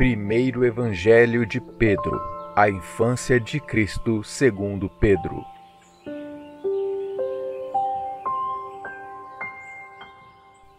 Primeiro Evangelho de Pedro, a infância de Cristo segundo Pedro.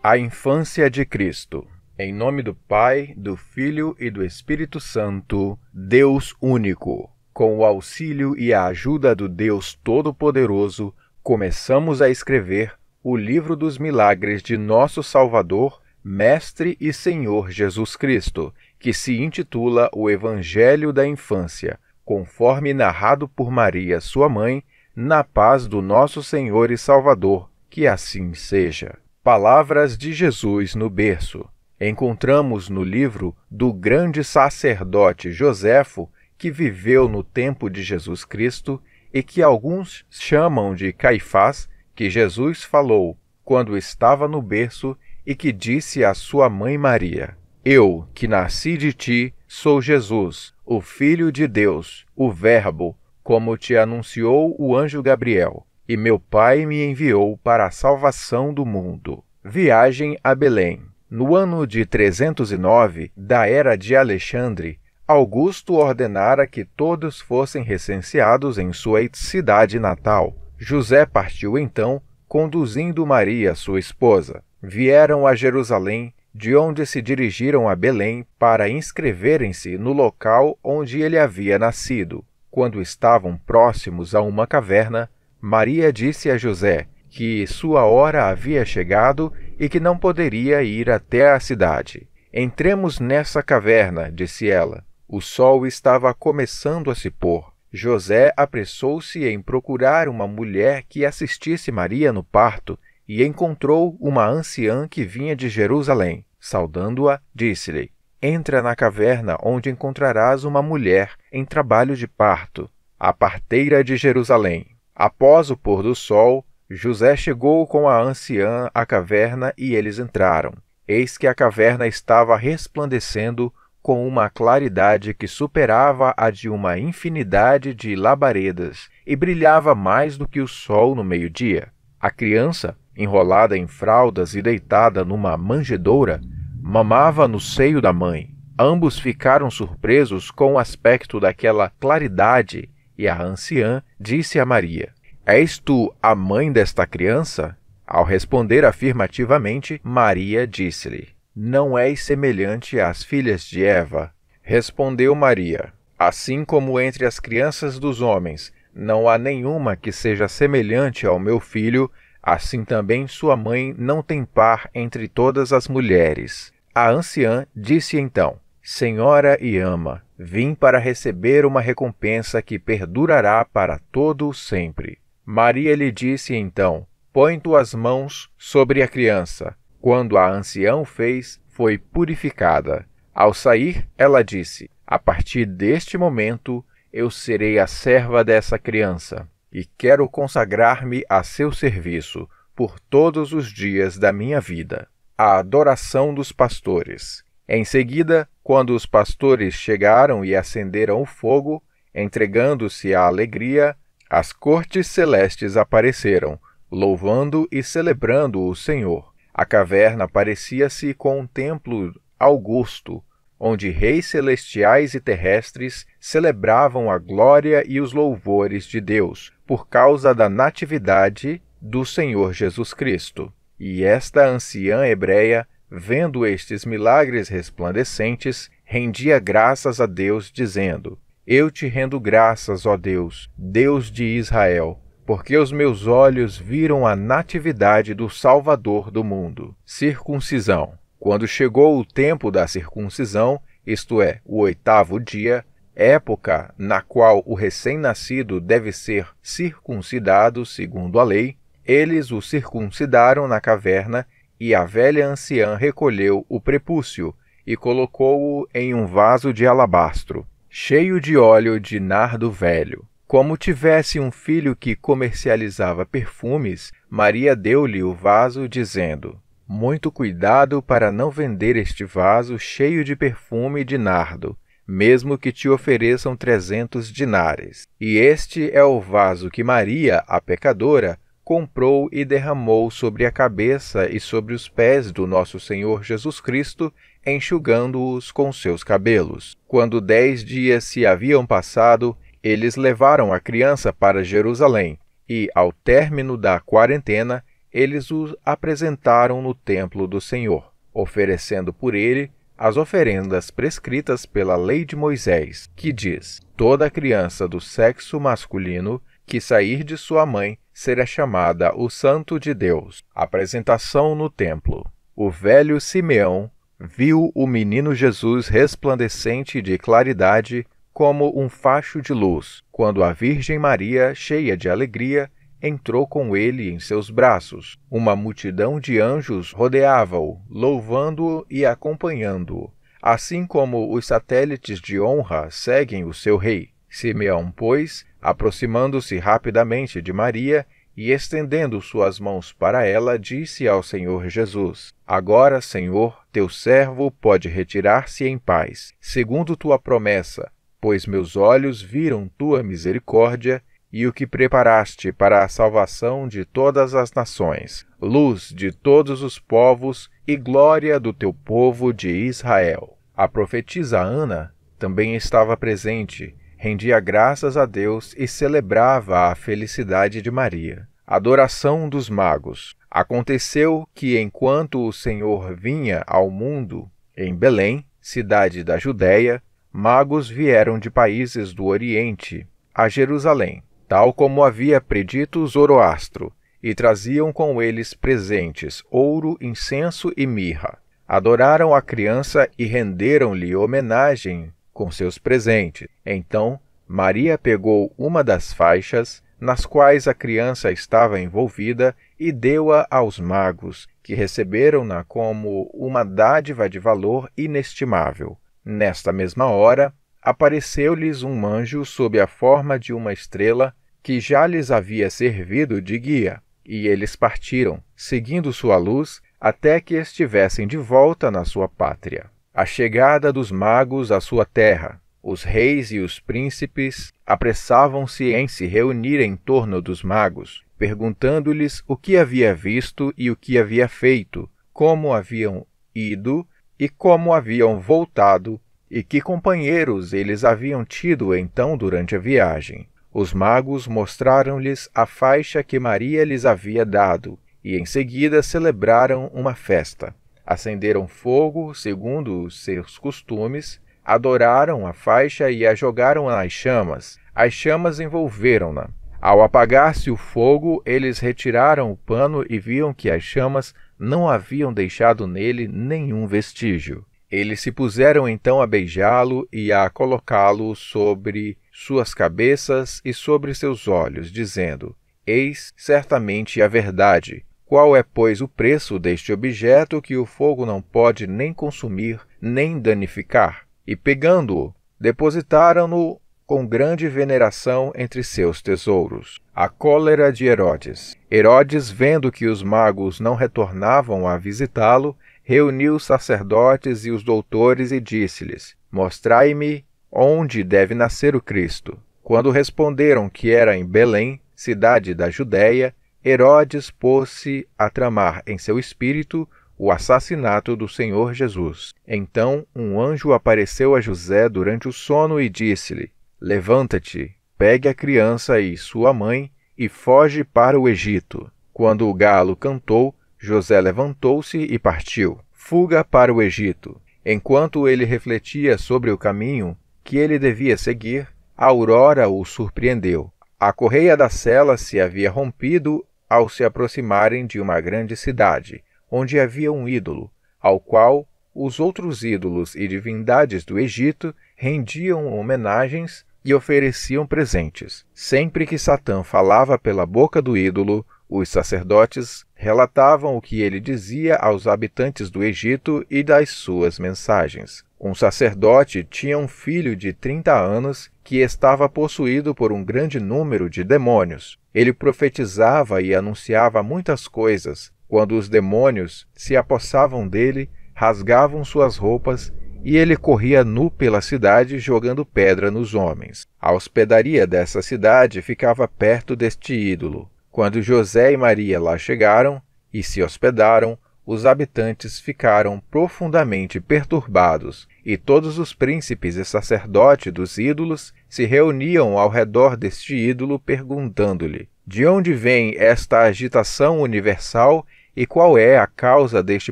A infância de Cristo. Em nome do Pai, do Filho e do Espírito Santo, Deus único. Com o auxílio e a ajuda do Deus Todo-Poderoso, começamos a escrever o livro dos milagres de nosso Salvador, Mestre e Senhor Jesus Cristo, que se intitula O Evangelho da Infância, conforme narrado por Maria, sua mãe, na paz do nosso Senhor e Salvador, que assim seja. Palavras de Jesus no berço. Encontramos no livro do grande sacerdote Joséfo que viveu no tempo de Jesus Cristo e que alguns chamam de Caifás, que Jesus falou quando estava no berço e que disse à sua mãe Maria: eu, que nasci de ti, sou Jesus, o Filho de Deus, o Verbo, como te anunciou o anjo Gabriel, e meu Pai me enviou para a salvação do mundo. Viagem a Belém. No ano de 309 da era de Alexandre, Augusto ordenara que todos fossem recenseados em sua cidade natal. José partiu então, conduzindo Maria, sua esposa. Vieram a Jerusalém de onde se dirigiram a Belém para inscreverem-se no local onde ele havia nascido. Quando estavam próximos a uma caverna, Maria disse a José que sua hora havia chegado e que não poderia ir até a cidade. Entremos nessa caverna, disse ela. O sol estava começando a se pôr. José apressou-se em procurar uma mulher que assistisse Maria no parto e encontrou uma anciã que vinha de Jerusalém. Saudando-a, disse-lhe: Entra na caverna, onde encontrarás uma mulher em trabalho de parto, a parteira de Jerusalém. Após o pôr do sol, José chegou com a anciã à caverna e eles entraram. Eis que a caverna estava resplandecendo com uma claridade que superava a de uma infinidade de labaredas e brilhava mais do que o sol no meio-dia. A criança, enrolada em fraldas e deitada numa manjedoura, mamava no seio da mãe. Ambos ficaram surpresos com o aspecto daquela claridade e a anciã disse a Maria: És tu a mãe desta criança? Ao responder afirmativamente, Maria disse-lhe: Não és semelhante às filhas de Eva. Respondeu Maria: Assim como entre as crianças dos homens não há nenhuma que seja semelhante ao meu filho, Assim também sua mãe não tem par entre todas as mulheres. A anciã disse então: Senhora e ama, vim para receber uma recompensa que perdurará para todo o sempre. Maria lhe disse então: Põe tuas mãos sobre a criança. Quando a anciã o fez, foi purificada. Ao sair, ela disse: A partir deste momento eu serei a serva dessa criança e quero consagrar-me a seu serviço por todos os dias da minha vida. A adoração dos pastores. Em seguida, quando os pastores chegaram e acenderam o fogo, entregando-se à alegria, as cortes celestes apareceram, louvando e celebrando o Senhor. A caverna parecia-se com um templo augusto, onde reis celestiais e terrestres celebravam a glória e os louvores de Deus, por causa da natividade do Senhor Jesus Cristo. E esta anciã hebreia, vendo estes milagres resplandecentes, rendia graças a Deus, dizendo: Eu te rendo graças, ó Deus, Deus de Israel, porque os meus olhos viram a natividade do Salvador do mundo. Circuncisão. Quando chegou o tempo da circuncisão, isto é, o oitavo dia, época na qual o recém-nascido deve ser circuncidado segundo a lei, eles o circuncidaram na caverna e a velha anciã recolheu o prepúcio e colocou-o em um vaso de alabastro, cheio de óleo de nardo velho. Como tivesse um filho que comercializava perfumes, Maria deu-lhe o vaso, dizendo: Muito cuidado para não vender este vaso cheio de perfume de nardo mesmo que te ofereçam trezentos dinares. E este é o vaso que Maria, a pecadora, comprou e derramou sobre a cabeça e sobre os pés do nosso Senhor Jesus Cristo, enxugando-os com seus cabelos. Quando dez dias se haviam passado, eles levaram a criança para Jerusalém, e, ao término da quarentena, eles o apresentaram no templo do Senhor, oferecendo por ele as oferendas prescritas pela Lei de Moisés, que diz: Toda criança do sexo masculino que sair de sua mãe será chamada o Santo de Deus. Apresentação no Templo. O velho Simeão viu o menino Jesus resplandecente de claridade como um facho de luz, quando a Virgem Maria, cheia de alegria, entrou com ele em seus braços. Uma multidão de anjos rodeava-o, louvando-o e acompanhando-o, assim como os satélites de honra seguem o seu rei. Simeão, pois, aproximando-se rapidamente de Maria e estendendo suas mãos para ela, disse ao Senhor Jesus: Agora, Senhor, teu servo pode retirar-se em paz, segundo tua promessa, pois meus olhos viram tua misericórdia e o que preparaste para a salvação de todas as nações, luz de todos os povos e glória do teu povo de Israel. A profetisa Ana também estava presente, rendia graças a Deus e celebrava a felicidade de Maria. Adoração dos magos. Aconteceu que, enquanto o Senhor vinha ao mundo, em Belém, cidade da Judéia, magos vieram de países do Oriente a Jerusalém tal como havia predito Zoroastro, e traziam com eles presentes ouro, incenso e mirra. Adoraram a criança e renderam-lhe homenagem com seus presentes. Então, Maria pegou uma das faixas nas quais a criança estava envolvida e deu-a aos magos, que receberam-na como uma dádiva de valor inestimável. Nesta mesma hora, apareceu-lhes um anjo sob a forma de uma estrela que já lhes havia servido de guia, e eles partiram, seguindo sua luz, até que estivessem de volta na sua pátria. A chegada dos magos à sua terra. Os reis e os príncipes apressavam-se em se reunir em torno dos magos, perguntando-lhes o que havia visto e o que havia feito, como haviam ido e como haviam voltado, e que companheiros eles haviam tido então durante a viagem. Os magos mostraram-lhes a faixa que Maria lhes havia dado, e em seguida celebraram uma festa. Acenderam fogo, segundo os seus costumes, adoraram a faixa e a jogaram nas chamas. As chamas envolveram-na. Ao apagar-se o fogo, eles retiraram o pano e viam que as chamas não haviam deixado nele nenhum vestígio. Eles se puseram então a beijá-lo e a colocá-lo sobre suas cabeças e sobre seus olhos, dizendo: Eis certamente a verdade. Qual é, pois, o preço deste objeto que o fogo não pode nem consumir, nem danificar? E pegando-o, depositaram-no com grande veneração entre seus tesouros. A cólera de Herodes. Herodes, vendo que os magos não retornavam a visitá-lo, reuniu os sacerdotes e os doutores e disse-lhes: Mostrai-me Onde deve nascer o Cristo? Quando responderam que era em Belém, cidade da Judéia, Herodes pôs-se a tramar em seu espírito o assassinato do Senhor Jesus. Então um anjo apareceu a José durante o sono e disse-lhe: Levanta-te, pegue a criança e sua mãe e foge para o Egito. Quando o galo cantou, José levantou-se e partiu. Fuga para o Egito. Enquanto ele refletia sobre o caminho, que ele devia seguir, a aurora o surpreendeu. A correia da cela se havia rompido ao se aproximarem de uma grande cidade, onde havia um ídolo, ao qual os outros ídolos e divindades do Egito rendiam homenagens e ofereciam presentes. Sempre que Satã falava pela boca do ídolo, os sacerdotes relatavam o que ele dizia aos habitantes do Egito e das suas mensagens. Um sacerdote tinha um filho de 30 anos que estava possuído por um grande número de demônios. Ele profetizava e anunciava muitas coisas. Quando os demônios se apossavam dele, rasgavam suas roupas e ele corria nu pela cidade jogando pedra nos homens. A hospedaria dessa cidade ficava perto deste ídolo. Quando José e Maria lá chegaram e se hospedaram, os habitantes ficaram profundamente perturbados, e todos os príncipes e sacerdotes dos ídolos se reuniam ao redor deste ídolo, perguntando-lhe: De onde vem esta agitação universal e qual é a causa deste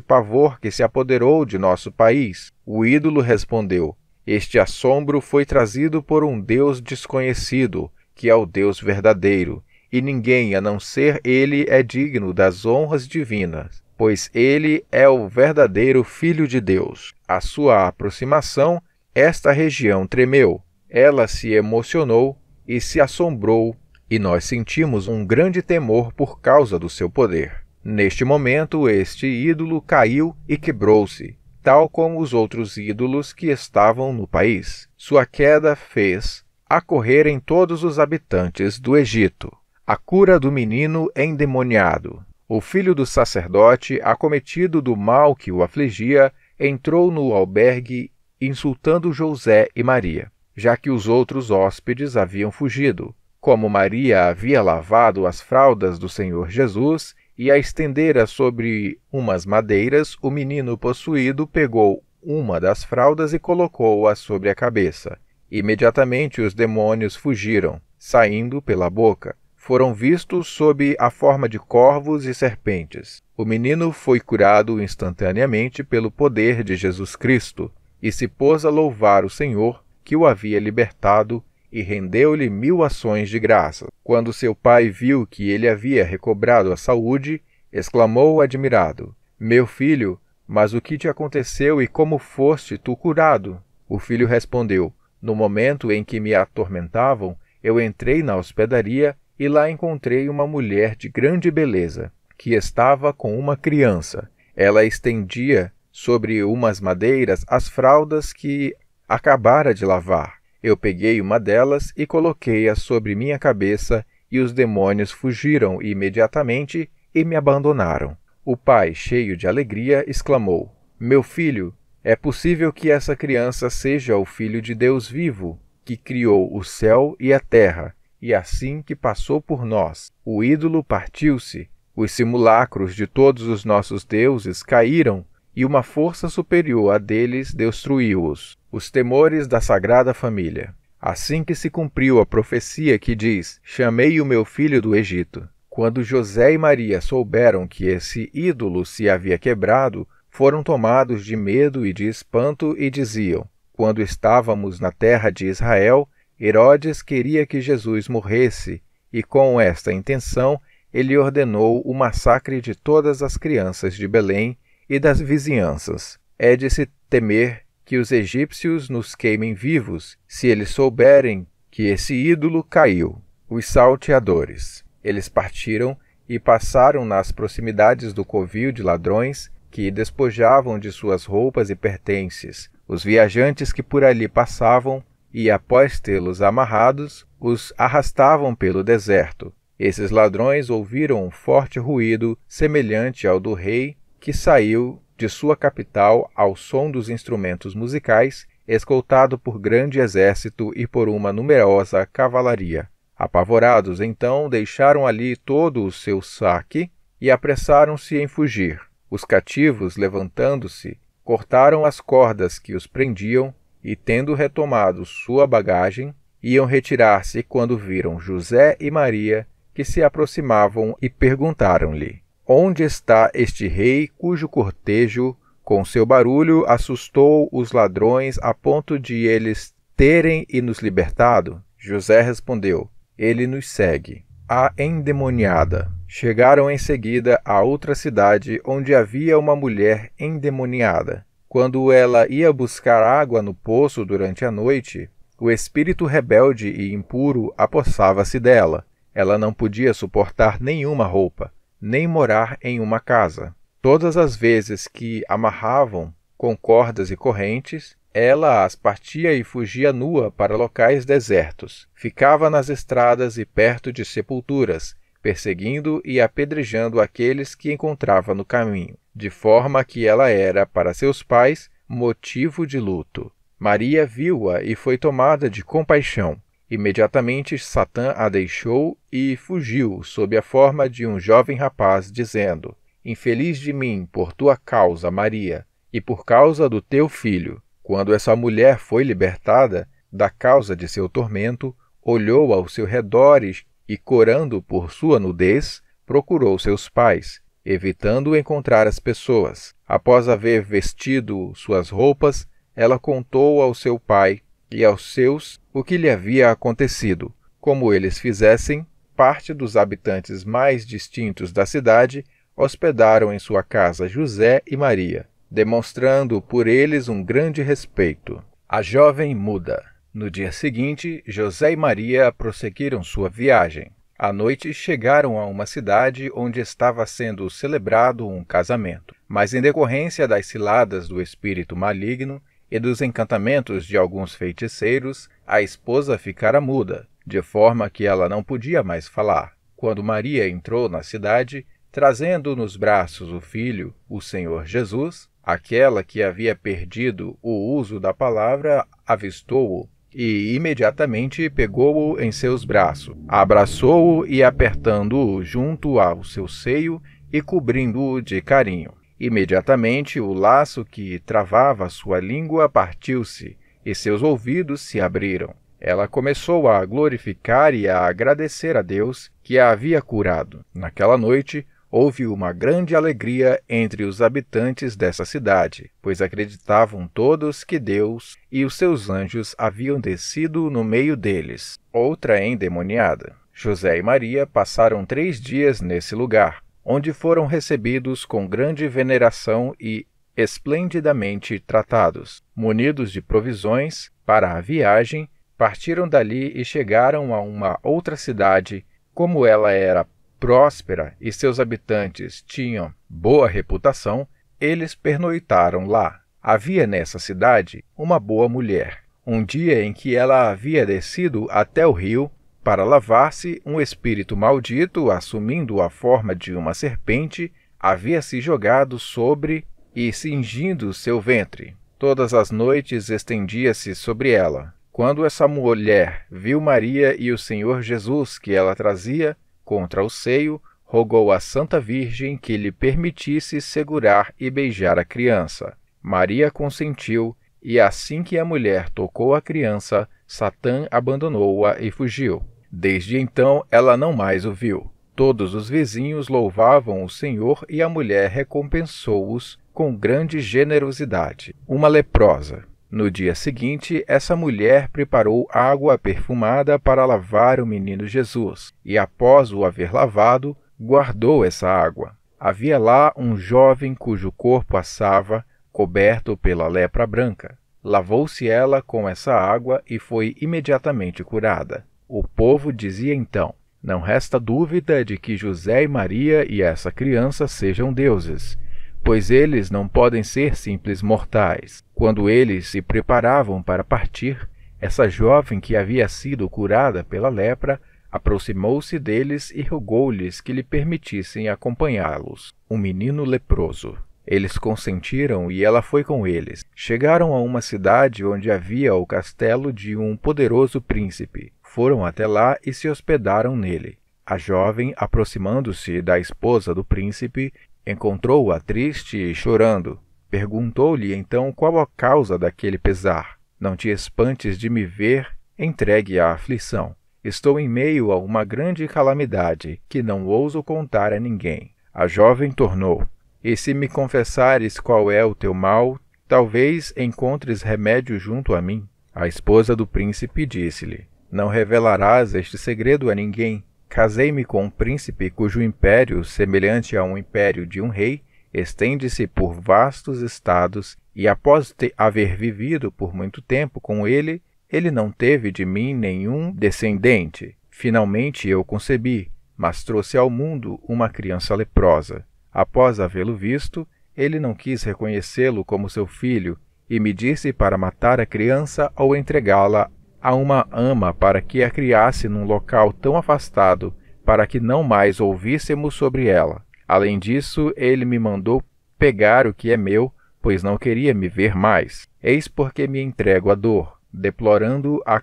pavor que se apoderou de nosso país? O ídolo respondeu: Este assombro foi trazido por um Deus desconhecido, que é o Deus verdadeiro e ninguém a não ser ele é digno das honras divinas, pois ele é o verdadeiro Filho de Deus. A sua aproximação, esta região tremeu, ela se emocionou e se assombrou, e nós sentimos um grande temor por causa do seu poder. Neste momento, este ídolo caiu e quebrou-se, tal como os outros ídolos que estavam no país. Sua queda fez acorrerem todos os habitantes do Egito. A cura do menino endemoniado. O filho do sacerdote, acometido do mal que o afligia, entrou no albergue insultando José e Maria, já que os outros hóspedes haviam fugido. Como Maria havia lavado as fraldas do Senhor Jesus e a estendera sobre umas madeiras, o menino possuído pegou uma das fraldas e colocou-a sobre a cabeça. Imediatamente os demônios fugiram, saindo pela boca foram vistos sob a forma de corvos e serpentes. O menino foi curado instantaneamente pelo poder de Jesus Cristo e se pôs a louvar o Senhor que o havia libertado e rendeu-lhe mil ações de graça. Quando seu pai viu que ele havia recobrado a saúde, exclamou admirado: Meu filho, mas o que te aconteceu e como foste tu curado? O filho respondeu: No momento em que me atormentavam, eu entrei na hospedaria e lá encontrei uma mulher de grande beleza, que estava com uma criança. Ela estendia sobre umas madeiras as fraldas que acabara de lavar. Eu peguei uma delas e coloquei-a sobre minha cabeça, e os demônios fugiram imediatamente e me abandonaram. O pai, cheio de alegria, exclamou: Meu filho, é possível que essa criança seja o filho de Deus vivo, que criou o céu e a terra. E assim que passou por nós, o ídolo partiu-se, os simulacros de todos os nossos deuses caíram, e uma força superior a deles destruiu-os, os temores da Sagrada Família. Assim que se cumpriu a profecia que diz: Chamei o meu filho do Egito. Quando José e Maria souberam que esse ídolo se havia quebrado, foram tomados de medo e de espanto e diziam: Quando estávamos na terra de Israel, Herodes queria que Jesus morresse, e com esta intenção ele ordenou o massacre de todas as crianças de Belém e das vizinhanças. É de se temer que os egípcios nos queimem vivos se eles souberem que esse ídolo caiu. Os salteadores. Eles partiram e passaram nas proximidades do covil de ladrões que despojavam de suas roupas e pertences. Os viajantes que por ali passavam e, após tê-los amarrados, os arrastavam pelo deserto. Esses ladrões ouviram um forte ruído semelhante ao do rei, que saiu de sua capital ao som dos instrumentos musicais, escoltado por grande exército e por uma numerosa cavalaria. Apavorados, então, deixaram ali todo o seu saque e apressaram-se em fugir. Os cativos, levantando-se, cortaram as cordas que os prendiam e, tendo retomado sua bagagem, iam retirar-se quando viram José e Maria que se aproximavam e perguntaram-lhe: Onde está este rei cujo cortejo, com seu barulho, assustou os ladrões a ponto de eles terem e nos libertado? José respondeu: Ele nos segue. A endemoniada. Chegaram em seguida a outra cidade onde havia uma mulher endemoniada quando ela ia buscar água no poço durante a noite, o espírito rebelde e impuro apossava-se dela. Ela não podia suportar nenhuma roupa, nem morar em uma casa. Todas as vezes que amarravam com cordas e correntes, ela as partia e fugia nua para locais desertos. Ficava nas estradas e perto de sepulturas, perseguindo e apedrejando aqueles que encontrava no caminho, de forma que ela era, para seus pais, motivo de luto. Maria viu-a e foi tomada de compaixão. Imediatamente Satã a deixou e fugiu sob a forma de um jovem rapaz, dizendo: Infeliz de mim por tua causa, Maria, e por causa do teu filho. Quando essa mulher foi libertada da causa de seu tormento, olhou ao seu redor e, corando por sua nudez, procurou seus pais, evitando encontrar as pessoas. Após haver vestido suas roupas, ela contou ao seu pai e aos seus o que lhe havia acontecido. Como eles fizessem, parte dos habitantes mais distintos da cidade hospedaram em sua casa José e Maria, demonstrando por eles um grande respeito. A jovem muda. No dia seguinte, José e Maria prosseguiram sua viagem. À noite, chegaram a uma cidade onde estava sendo celebrado um casamento. Mas, em decorrência das ciladas do espírito maligno e dos encantamentos de alguns feiticeiros, a esposa ficara muda, de forma que ela não podia mais falar. Quando Maria entrou na cidade, trazendo nos braços o filho, o Senhor Jesus, aquela que havia perdido o uso da palavra avistou-o e imediatamente pegou-o em seus braços, abraçou-o e apertando-o junto ao seu seio e cobrindo-o de carinho. Imediatamente o laço que travava sua língua partiu-se e seus ouvidos se abriram. Ela começou a glorificar e a agradecer a Deus que a havia curado. Naquela noite, houve uma grande alegria entre os habitantes dessa cidade, pois acreditavam todos que Deus e os seus anjos haviam descido no meio deles. Outra endemoniada. José e Maria passaram três dias nesse lugar, onde foram recebidos com grande veneração e esplendidamente tratados. Munidos de provisões para a viagem, partiram dali e chegaram a uma outra cidade, como ela era próspera e seus habitantes tinham boa reputação, eles pernoitaram lá. Havia nessa cidade uma boa mulher. Um dia em que ela havia descido até o rio para lavar-se, um espírito maldito, assumindo a forma de uma serpente, havia se jogado sobre e cingindo seu ventre. Todas as noites estendia-se sobre ela. Quando essa mulher viu Maria e o Senhor Jesus que ela trazia, contra o seio, rogou à Santa Virgem que lhe permitisse segurar e beijar a criança. Maria consentiu, e assim que a mulher tocou a criança, Satã abandonou-a e fugiu. Desde então ela não mais o viu. Todos os vizinhos louvavam o Senhor e a mulher recompensou-os com grande generosidade. Uma leprosa, no dia seguinte, essa mulher preparou água perfumada para lavar o menino Jesus, e após o haver lavado, guardou essa água. Havia lá um jovem cujo corpo assava, coberto pela lepra branca. Lavou-se ela com essa água e foi imediatamente curada. O povo dizia então: Não resta dúvida de que José e Maria e essa criança sejam deuses pois eles não podem ser simples mortais. Quando eles se preparavam para partir, essa jovem que havia sido curada pela lepra aproximou-se deles e rogou-lhes que lhe permitissem acompanhá-los. Um menino leproso. Eles consentiram e ela foi com eles. Chegaram a uma cidade onde havia o castelo de um poderoso príncipe. Foram até lá e se hospedaram nele. A jovem, aproximando-se da esposa do príncipe, Encontrou-a triste e chorando. Perguntou-lhe então qual a causa daquele pesar. Não te espantes de me ver entregue à aflição. Estou em meio a uma grande calamidade que não ouso contar a ninguém. A jovem tornou: E se me confessares qual é o teu mal, talvez encontres remédio junto a mim. A esposa do príncipe disse-lhe: Não revelarás este segredo a ninguém, Casei-me com um príncipe cujo império, semelhante a um império de um rei, estende-se por vastos estados, e após haver vivido por muito tempo com ele, ele não teve de mim nenhum descendente. Finalmente eu concebi, mas trouxe ao mundo uma criança leprosa. Após havê-lo visto, ele não quis reconhecê-lo como seu filho, e me disse para matar a criança ou entregá-la a uma ama para que a criasse num local tão afastado, para que não mais ouvíssemos sobre ela. Além disso, ele me mandou pegar o que é meu, pois não queria me ver mais. Eis porque me entrego à dor, deplorando a,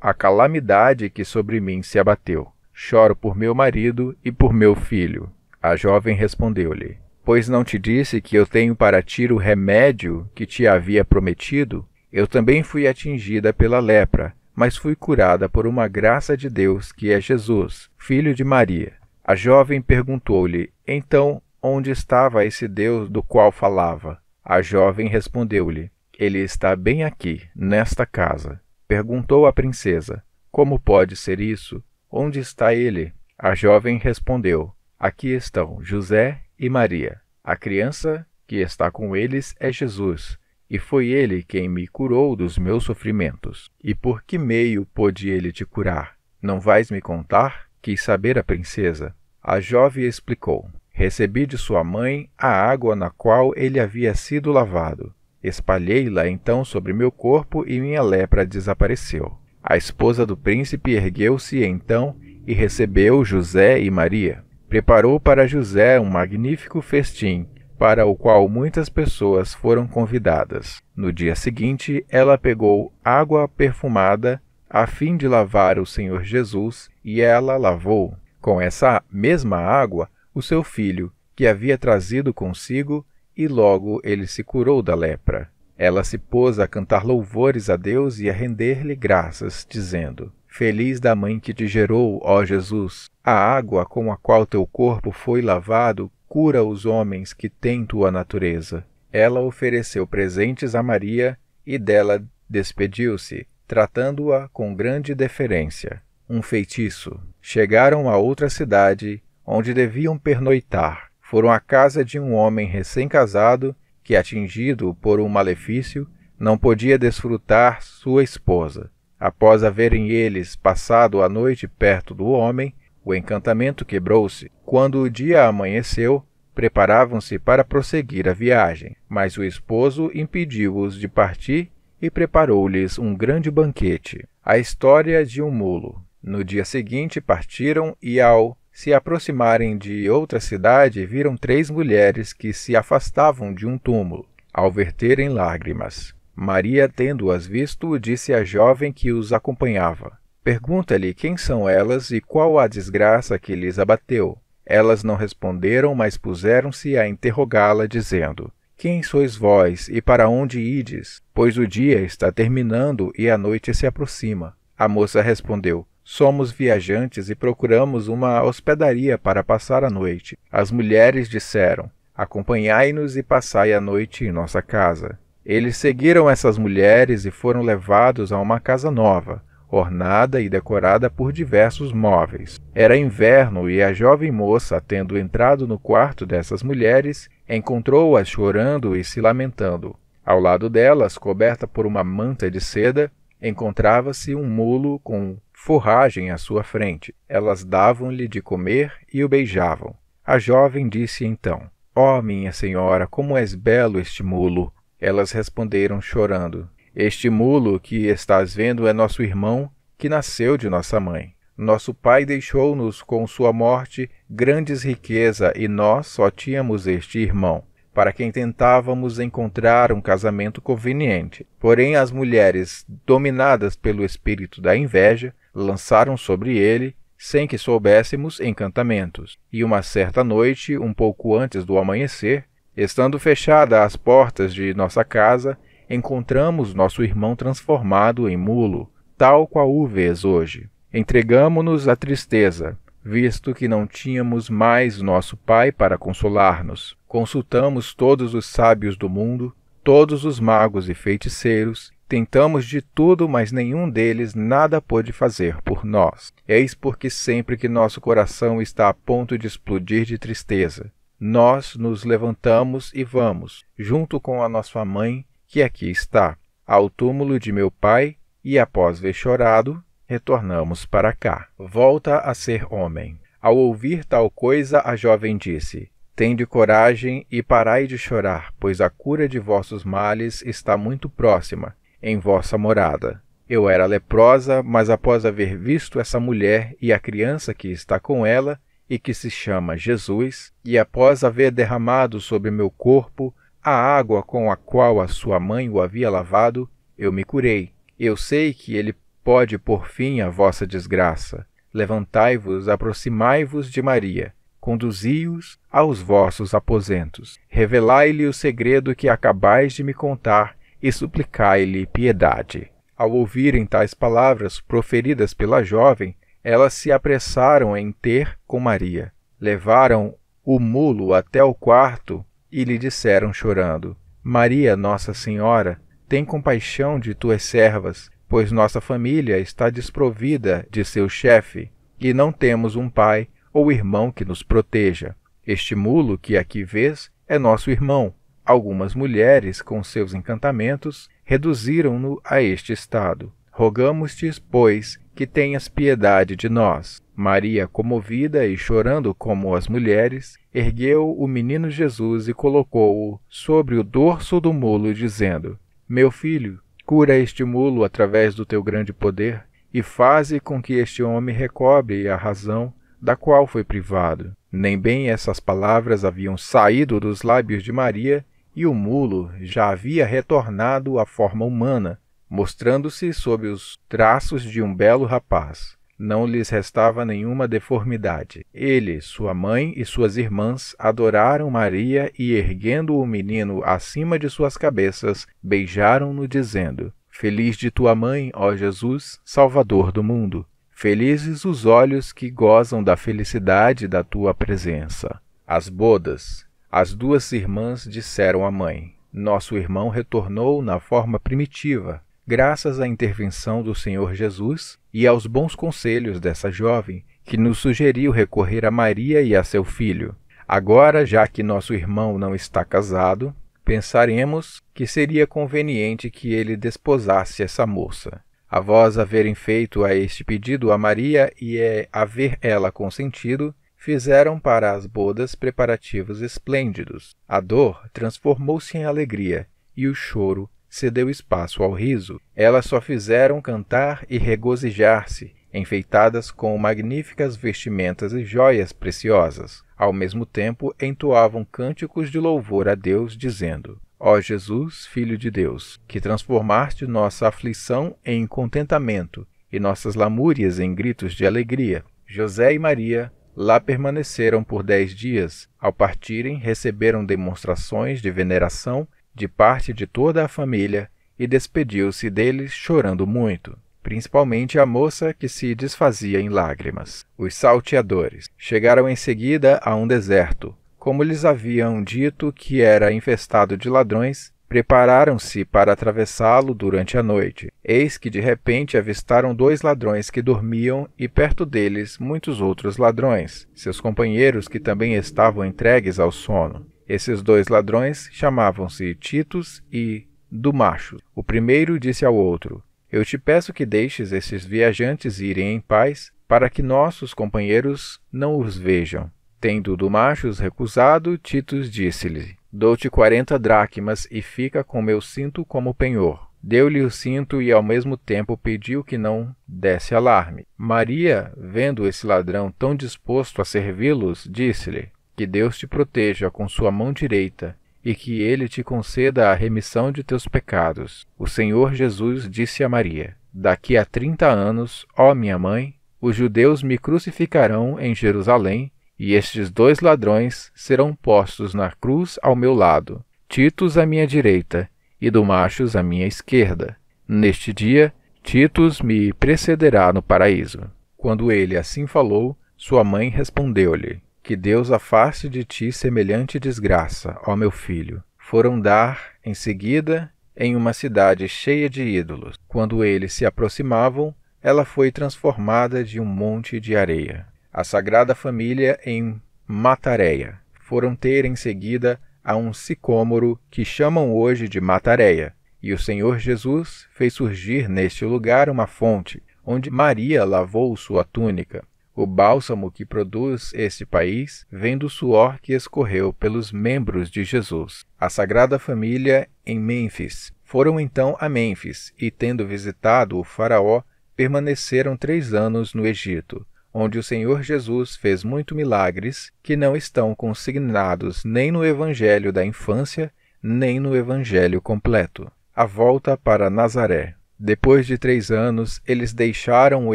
a calamidade que sobre mim se abateu. Choro por meu marido e por meu filho. A jovem respondeu-lhe: Pois não te disse que eu tenho para ti o remédio que te havia prometido? Eu também fui atingida pela lepra, mas fui curada por uma graça de Deus que é Jesus, filho de Maria. A jovem perguntou-lhe: Então, onde estava esse Deus do qual falava? A jovem respondeu-lhe: Ele está bem aqui, nesta casa. Perguntou a princesa: Como pode ser isso? Onde está ele? A jovem respondeu: Aqui estão José e Maria. A criança que está com eles é Jesus e foi ele quem me curou dos meus sofrimentos. E por que meio pôde ele te curar? Não vais me contar? Quis saber a princesa. A jovem explicou: Recebi de sua mãe a água na qual ele havia sido lavado. Espalhei-la então sobre meu corpo e minha lepra desapareceu. A esposa do príncipe ergueu-se então e recebeu José e Maria. Preparou para José um magnífico festim para o qual muitas pessoas foram convidadas. No dia seguinte, ela pegou água perfumada a fim de lavar o Senhor Jesus, e ela lavou, com essa mesma água, o seu filho, que havia trazido consigo, e logo ele se curou da lepra. Ela se pôs a cantar louvores a Deus e a render-lhe graças, dizendo: Feliz da mãe que te gerou, ó Jesus! A água com a qual teu corpo foi lavado cura os homens que têm tua natureza. Ela ofereceu presentes a Maria e dela despediu-se, tratando-a com grande deferência. Um feitiço. Chegaram a outra cidade, onde deviam pernoitar. Foram à casa de um homem recém-casado que, atingido por um malefício, não podia desfrutar sua esposa. Após haverem eles passado a noite perto do homem, o encantamento quebrou-se. Quando o dia amanheceu, preparavam-se para prosseguir a viagem, mas o esposo impediu-os de partir e preparou-lhes um grande banquete. A história de um mulo. No dia seguinte partiram e, ao se aproximarem de outra cidade, viram três mulheres que se afastavam de um túmulo, ao verterem lágrimas. Maria, tendo-as visto, disse à jovem que os acompanhava: Pergunta-lhe quem são elas e qual a desgraça que lhes abateu. Elas não responderam, mas puseram-se a interrogá-la, dizendo: Quem sois vós e para onde ides? Pois o dia está terminando e a noite se aproxima. A moça respondeu: Somos viajantes e procuramos uma hospedaria para passar a noite. As mulheres disseram: Acompanhai-nos e passai a noite em nossa casa. Eles seguiram essas mulheres e foram levados a uma casa nova ornada e decorada por diversos móveis. Era inverno e a jovem moça, tendo entrado no quarto dessas mulheres, encontrou-as chorando e se lamentando. Ao lado delas, coberta por uma manta de seda, encontrava-se um mulo com forragem à sua frente. Elas davam-lhe de comer e o beijavam. A jovem disse então: Ó oh, minha senhora, como és belo este mulo! Elas responderam chorando: este mulo que estás vendo é nosso irmão, que nasceu de nossa mãe. Nosso pai deixou-nos com sua morte grandes riquezas e nós só tínhamos este irmão, para quem tentávamos encontrar um casamento conveniente. Porém, as mulheres, dominadas pelo espírito da inveja, lançaram sobre ele, sem que soubéssemos, encantamentos. E uma certa noite, um pouco antes do amanhecer, estando fechada as portas de nossa casa, encontramos nosso irmão transformado em mulo, tal qual o vês hoje. Entregamo-nos à tristeza, visto que não tínhamos mais nosso Pai para consolar-nos. Consultamos todos os sábios do mundo, todos os magos e feiticeiros, tentamos de tudo, mas nenhum deles nada pôde fazer por nós. Eis porque sempre que nosso coração está a ponto de explodir de tristeza, nós nos levantamos e vamos, junto com a nossa mãe, que aqui está, ao túmulo de meu pai, e após ver chorado, retornamos para cá. Volta a ser homem. Ao ouvir tal coisa, a jovem disse: Tende coragem e parai de chorar, pois a cura de vossos males está muito próxima, em vossa morada. Eu era leprosa, mas após haver visto essa mulher e a criança que está com ela, e que se chama Jesus, e após haver derramado sobre meu corpo a água com a qual a sua mãe o havia lavado, eu me curei. Eu sei que ele pode pôr fim a vossa desgraça. Levantai-vos, aproximai-vos de Maria, conduzi-os aos vossos aposentos. Revelai-lhe o segredo que acabais de me contar e suplicai-lhe piedade. Ao ouvirem tais palavras proferidas pela jovem, elas se apressaram em ter com Maria. Levaram o mulo até o quarto e lhe disseram chorando: Maria, Nossa Senhora, tem compaixão de tuas servas, pois nossa família está desprovida de seu chefe, e não temos um pai ou irmão que nos proteja. Este mulo que aqui vês é nosso irmão. Algumas mulheres, com seus encantamentos, reduziram-no a este estado. Rogamos-te, pois, que tenhas piedade de nós. Maria, comovida e chorando como as mulheres, ergueu o menino Jesus e colocou-o sobre o dorso do mulo, dizendo: Meu filho, cura este mulo através do teu grande poder e faze com que este homem recobre a razão da qual foi privado. Nem bem essas palavras haviam saído dos lábios de Maria, e o mulo já havia retornado à forma humana, mostrando-se sob os traços de um belo rapaz. Não lhes restava nenhuma deformidade. Ele, sua mãe e suas irmãs adoraram Maria e, erguendo o menino acima de suas cabeças, beijaram-no, dizendo: Feliz de tua mãe, ó Jesus, Salvador do mundo. Felizes os olhos que gozam da felicidade da tua presença. As bodas. As duas irmãs disseram à mãe: Nosso irmão retornou na forma primitiva graças à intervenção do Senhor Jesus e aos bons conselhos dessa jovem, que nos sugeriu recorrer a Maria e a seu filho. Agora, já que nosso irmão não está casado, pensaremos que seria conveniente que ele desposasse essa moça. A haverem feito a este pedido a Maria e é haver ela consentido, fizeram para as bodas preparativos esplêndidos. A dor transformou-se em alegria e o choro cedeu espaço ao riso. Elas só fizeram cantar e regozijar-se, enfeitadas com magníficas vestimentas e joias preciosas. Ao mesmo tempo, entoavam cânticos de louvor a Deus, dizendo: Ó Jesus, Filho de Deus, que transformaste nossa aflição em contentamento e nossas lamúrias em gritos de alegria. José e Maria lá permaneceram por dez dias. Ao partirem, receberam demonstrações de veneração de parte de toda a família e despediu-se deles chorando muito, principalmente a moça que se desfazia em lágrimas. Os salteadores chegaram em seguida a um deserto. Como lhes haviam dito que era infestado de ladrões, prepararam-se para atravessá-lo durante a noite. Eis que de repente avistaram dois ladrões que dormiam e perto deles muitos outros ladrões, seus companheiros que também estavam entregues ao sono. Esses dois ladrões chamavam-se Titus e Dumacho. O primeiro disse ao outro: Eu te peço que deixes esses viajantes irem em paz, para que nossos companheiros não os vejam. Tendo Dumachos recusado, Titus disse-lhe: Dou-te quarenta dracmas e fica com meu cinto como penhor. Deu-lhe o cinto e ao mesmo tempo pediu que não desse alarme. Maria, vendo esse ladrão tão disposto a servi-los, disse-lhe: que Deus te proteja com sua mão direita e que ele te conceda a remissão de teus pecados. O Senhor Jesus disse a Maria: Daqui a trinta anos, ó minha mãe, os judeus me crucificarão em Jerusalém, e estes dois ladrões serão postos na cruz ao meu lado, Titus à minha direita e Dumachos à minha esquerda. Neste dia, Titus me precederá no paraíso. Quando ele assim falou, sua mãe respondeu-lhe: que Deus afaste de ti semelhante desgraça, ó meu filho. Foram dar, em seguida, em uma cidade cheia de ídolos. Quando eles se aproximavam, ela foi transformada de um monte de areia. A Sagrada Família em Matareia. Foram ter em seguida a um sicômoro que chamam hoje de Matareia. E o Senhor Jesus fez surgir neste lugar uma fonte, onde Maria lavou sua túnica, o bálsamo que produz este país vem do suor que escorreu pelos membros de Jesus. A Sagrada Família em Mênfis. Foram então a Mênfis e, tendo visitado o Faraó, permaneceram três anos no Egito, onde o Senhor Jesus fez muitos milagres que não estão consignados nem no Evangelho da infância, nem no Evangelho completo. A volta para Nazaré. Depois de três anos, eles deixaram o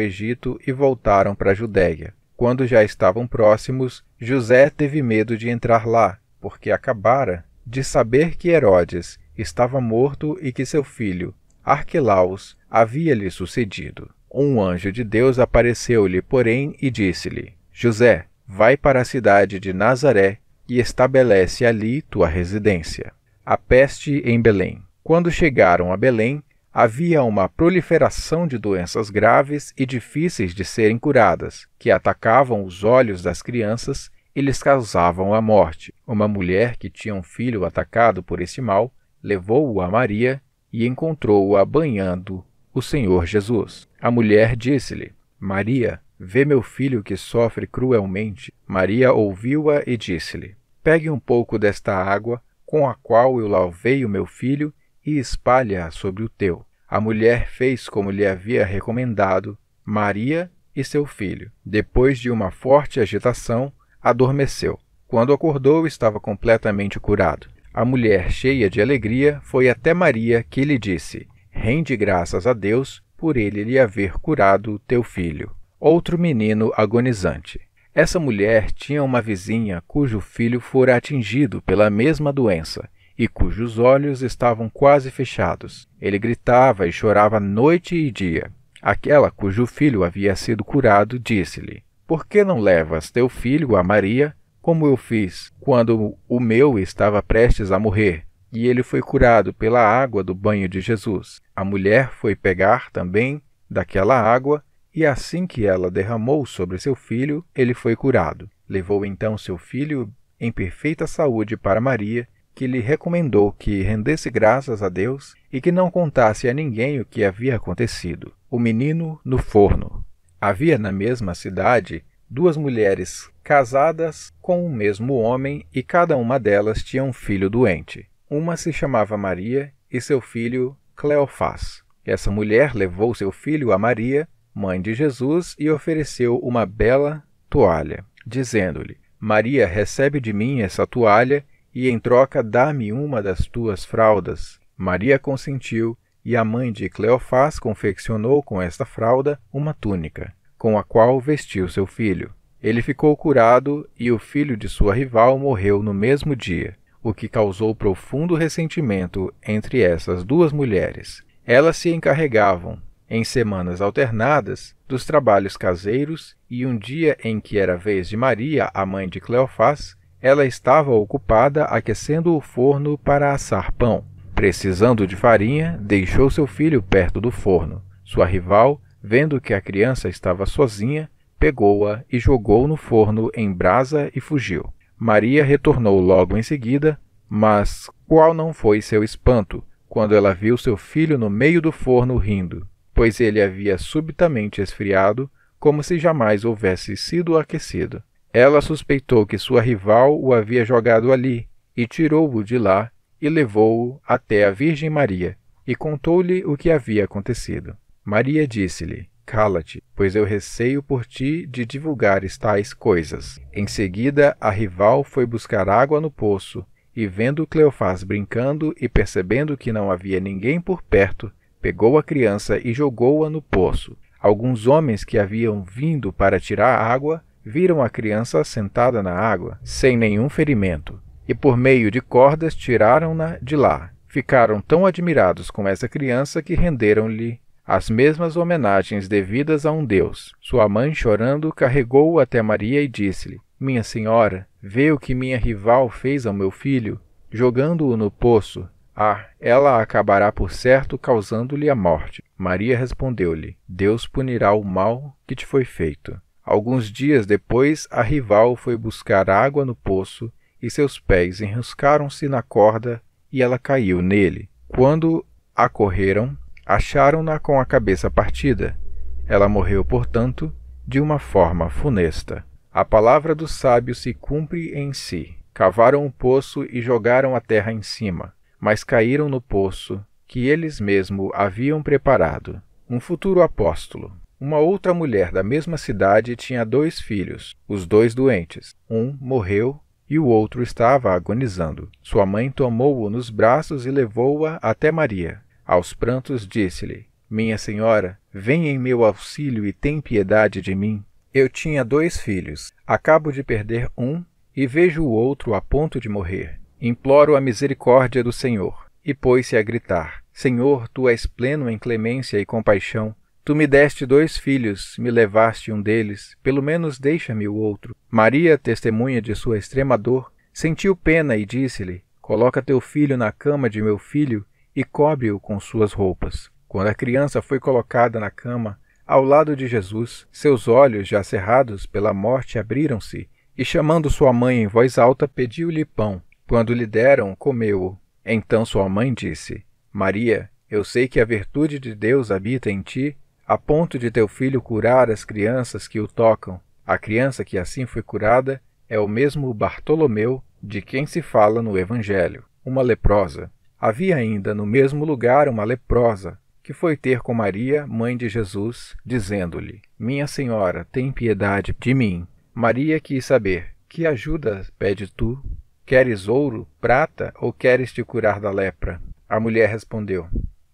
Egito e voltaram para a Judéia. Quando já estavam próximos, José teve medo de entrar lá, porque acabara de saber que Herodes estava morto e que seu filho, Arquelaus, havia lhe sucedido. Um anjo de Deus apareceu-lhe, porém, e disse-lhe: José, vai para a cidade de Nazaré e estabelece ali tua residência. A peste em Belém. Quando chegaram a Belém, havia uma proliferação de doenças graves e difíceis de serem curadas, que atacavam os olhos das crianças e lhes causavam a morte. Uma mulher que tinha um filho atacado por esse mal levou-o a Maria e encontrou-a banhando o Senhor Jesus. A mulher disse-lhe: Maria, vê meu filho que sofre cruelmente. Maria ouviu-a e disse-lhe: Pegue um pouco desta água com a qual eu lavei o meu filho e espalha sobre o teu. A mulher fez como lhe havia recomendado Maria e seu filho. Depois de uma forte agitação, adormeceu. Quando acordou, estava completamente curado. A mulher, cheia de alegria, foi até Maria, que lhe disse: Rende graças a Deus por ele lhe haver curado teu filho. Outro menino agonizante. Essa mulher tinha uma vizinha cujo filho fora atingido pela mesma doença e cujos olhos estavam quase fechados. Ele gritava e chorava noite e dia. Aquela cujo filho havia sido curado disse-lhe: Por que não levas teu filho a Maria, como eu fiz quando o meu estava prestes a morrer? E ele foi curado pela água do banho de Jesus. A mulher foi pegar também daquela água, e assim que ela derramou sobre seu filho, ele foi curado. Levou então seu filho em perfeita saúde para Maria que lhe recomendou que rendesse graças a Deus e que não contasse a ninguém o que havia acontecido. O menino no forno. Havia na mesma cidade duas mulheres casadas com o mesmo homem e cada uma delas tinha um filho doente. Uma se chamava Maria e seu filho Cleofás. Essa mulher levou seu filho a Maria, mãe de Jesus, e ofereceu uma bela toalha, dizendo-lhe: Maria, recebe de mim essa toalha e em troca dá-me uma das tuas fraldas. Maria consentiu, e a mãe de Cleofás confeccionou com esta fralda uma túnica, com a qual vestiu seu filho. Ele ficou curado e o filho de sua rival morreu no mesmo dia, o que causou profundo ressentimento entre essas duas mulheres. Elas se encarregavam, em semanas alternadas, dos trabalhos caseiros e um dia em que era vez de Maria, a mãe de Cleofás, ela estava ocupada aquecendo o forno para assar pão. Precisando de farinha, deixou seu filho perto do forno. Sua rival, vendo que a criança estava sozinha, pegou-a e jogou no forno em brasa e fugiu. Maria retornou logo em seguida, mas qual não foi seu espanto quando ela viu seu filho no meio do forno rindo, pois ele havia subitamente esfriado, como se jamais houvesse sido aquecido. Ela suspeitou que sua rival o havia jogado ali e tirou-o de lá e levou-o até a Virgem Maria e contou-lhe o que havia acontecido. Maria disse-lhe: Cala-te, pois eu receio por ti de divulgares tais coisas. Em seguida, a rival foi buscar água no poço e, vendo Cleofás brincando e percebendo que não havia ninguém por perto, pegou a criança e jogou-a no poço. Alguns homens que haviam vindo para tirar água viram a criança sentada na água, sem nenhum ferimento, e por meio de cordas tiraram-na de lá. Ficaram tão admirados com essa criança que renderam-lhe as mesmas homenagens devidas a um Deus. Sua mãe, chorando, carregou-o até Maria e disse-lhe: Minha senhora, vê o que minha rival fez ao meu filho, jogando-o no poço. Ah, ela acabará por certo causando-lhe a morte. Maria respondeu-lhe: Deus punirá o mal que te foi feito. Alguns dias depois, a rival foi buscar água no poço e seus pés enroscaram-se na corda e ela caiu nele. Quando a correram, acharam-na com a cabeça partida. Ela morreu, portanto, de uma forma funesta. A palavra do sábio se cumpre em si. Cavaram o poço e jogaram a terra em cima, mas caíram no poço que eles mesmos haviam preparado. Um futuro apóstolo. Uma outra mulher da mesma cidade tinha dois filhos, os dois doentes. Um morreu e o outro estava agonizando. Sua mãe tomou-o nos braços e levou-a até Maria. Aos prantos disse-lhe: Minha senhora, vem em meu auxílio e tem piedade de mim. Eu tinha dois filhos. Acabo de perder um e vejo o outro a ponto de morrer. Imploro a misericórdia do Senhor. E pôs-se a gritar: Senhor, tu és pleno em clemência e compaixão Tu me deste dois filhos, me levaste um deles, pelo menos deixa-me o outro. Maria, testemunha de sua extrema dor, sentiu pena e disse-lhe: Coloca teu filho na cama de meu filho e cobre-o com suas roupas. Quando a criança foi colocada na cama, ao lado de Jesus, seus olhos, já cerrados pela morte, abriram-se, e chamando sua mãe em voz alta, pediu-lhe pão. Quando lhe deram, comeu-o. Então sua mãe disse: Maria, eu sei que a virtude de Deus habita em ti a ponto de teu filho curar as crianças que o tocam. A criança que assim foi curada é o mesmo Bartolomeu de quem se fala no Evangelho, uma leprosa. Havia ainda no mesmo lugar uma leprosa, que foi ter com Maria, mãe de Jesus, dizendo-lhe: Minha senhora, tem piedade de mim. Maria quis saber: Que ajuda pede tu? Queres ouro, prata ou queres te curar da lepra? A mulher respondeu: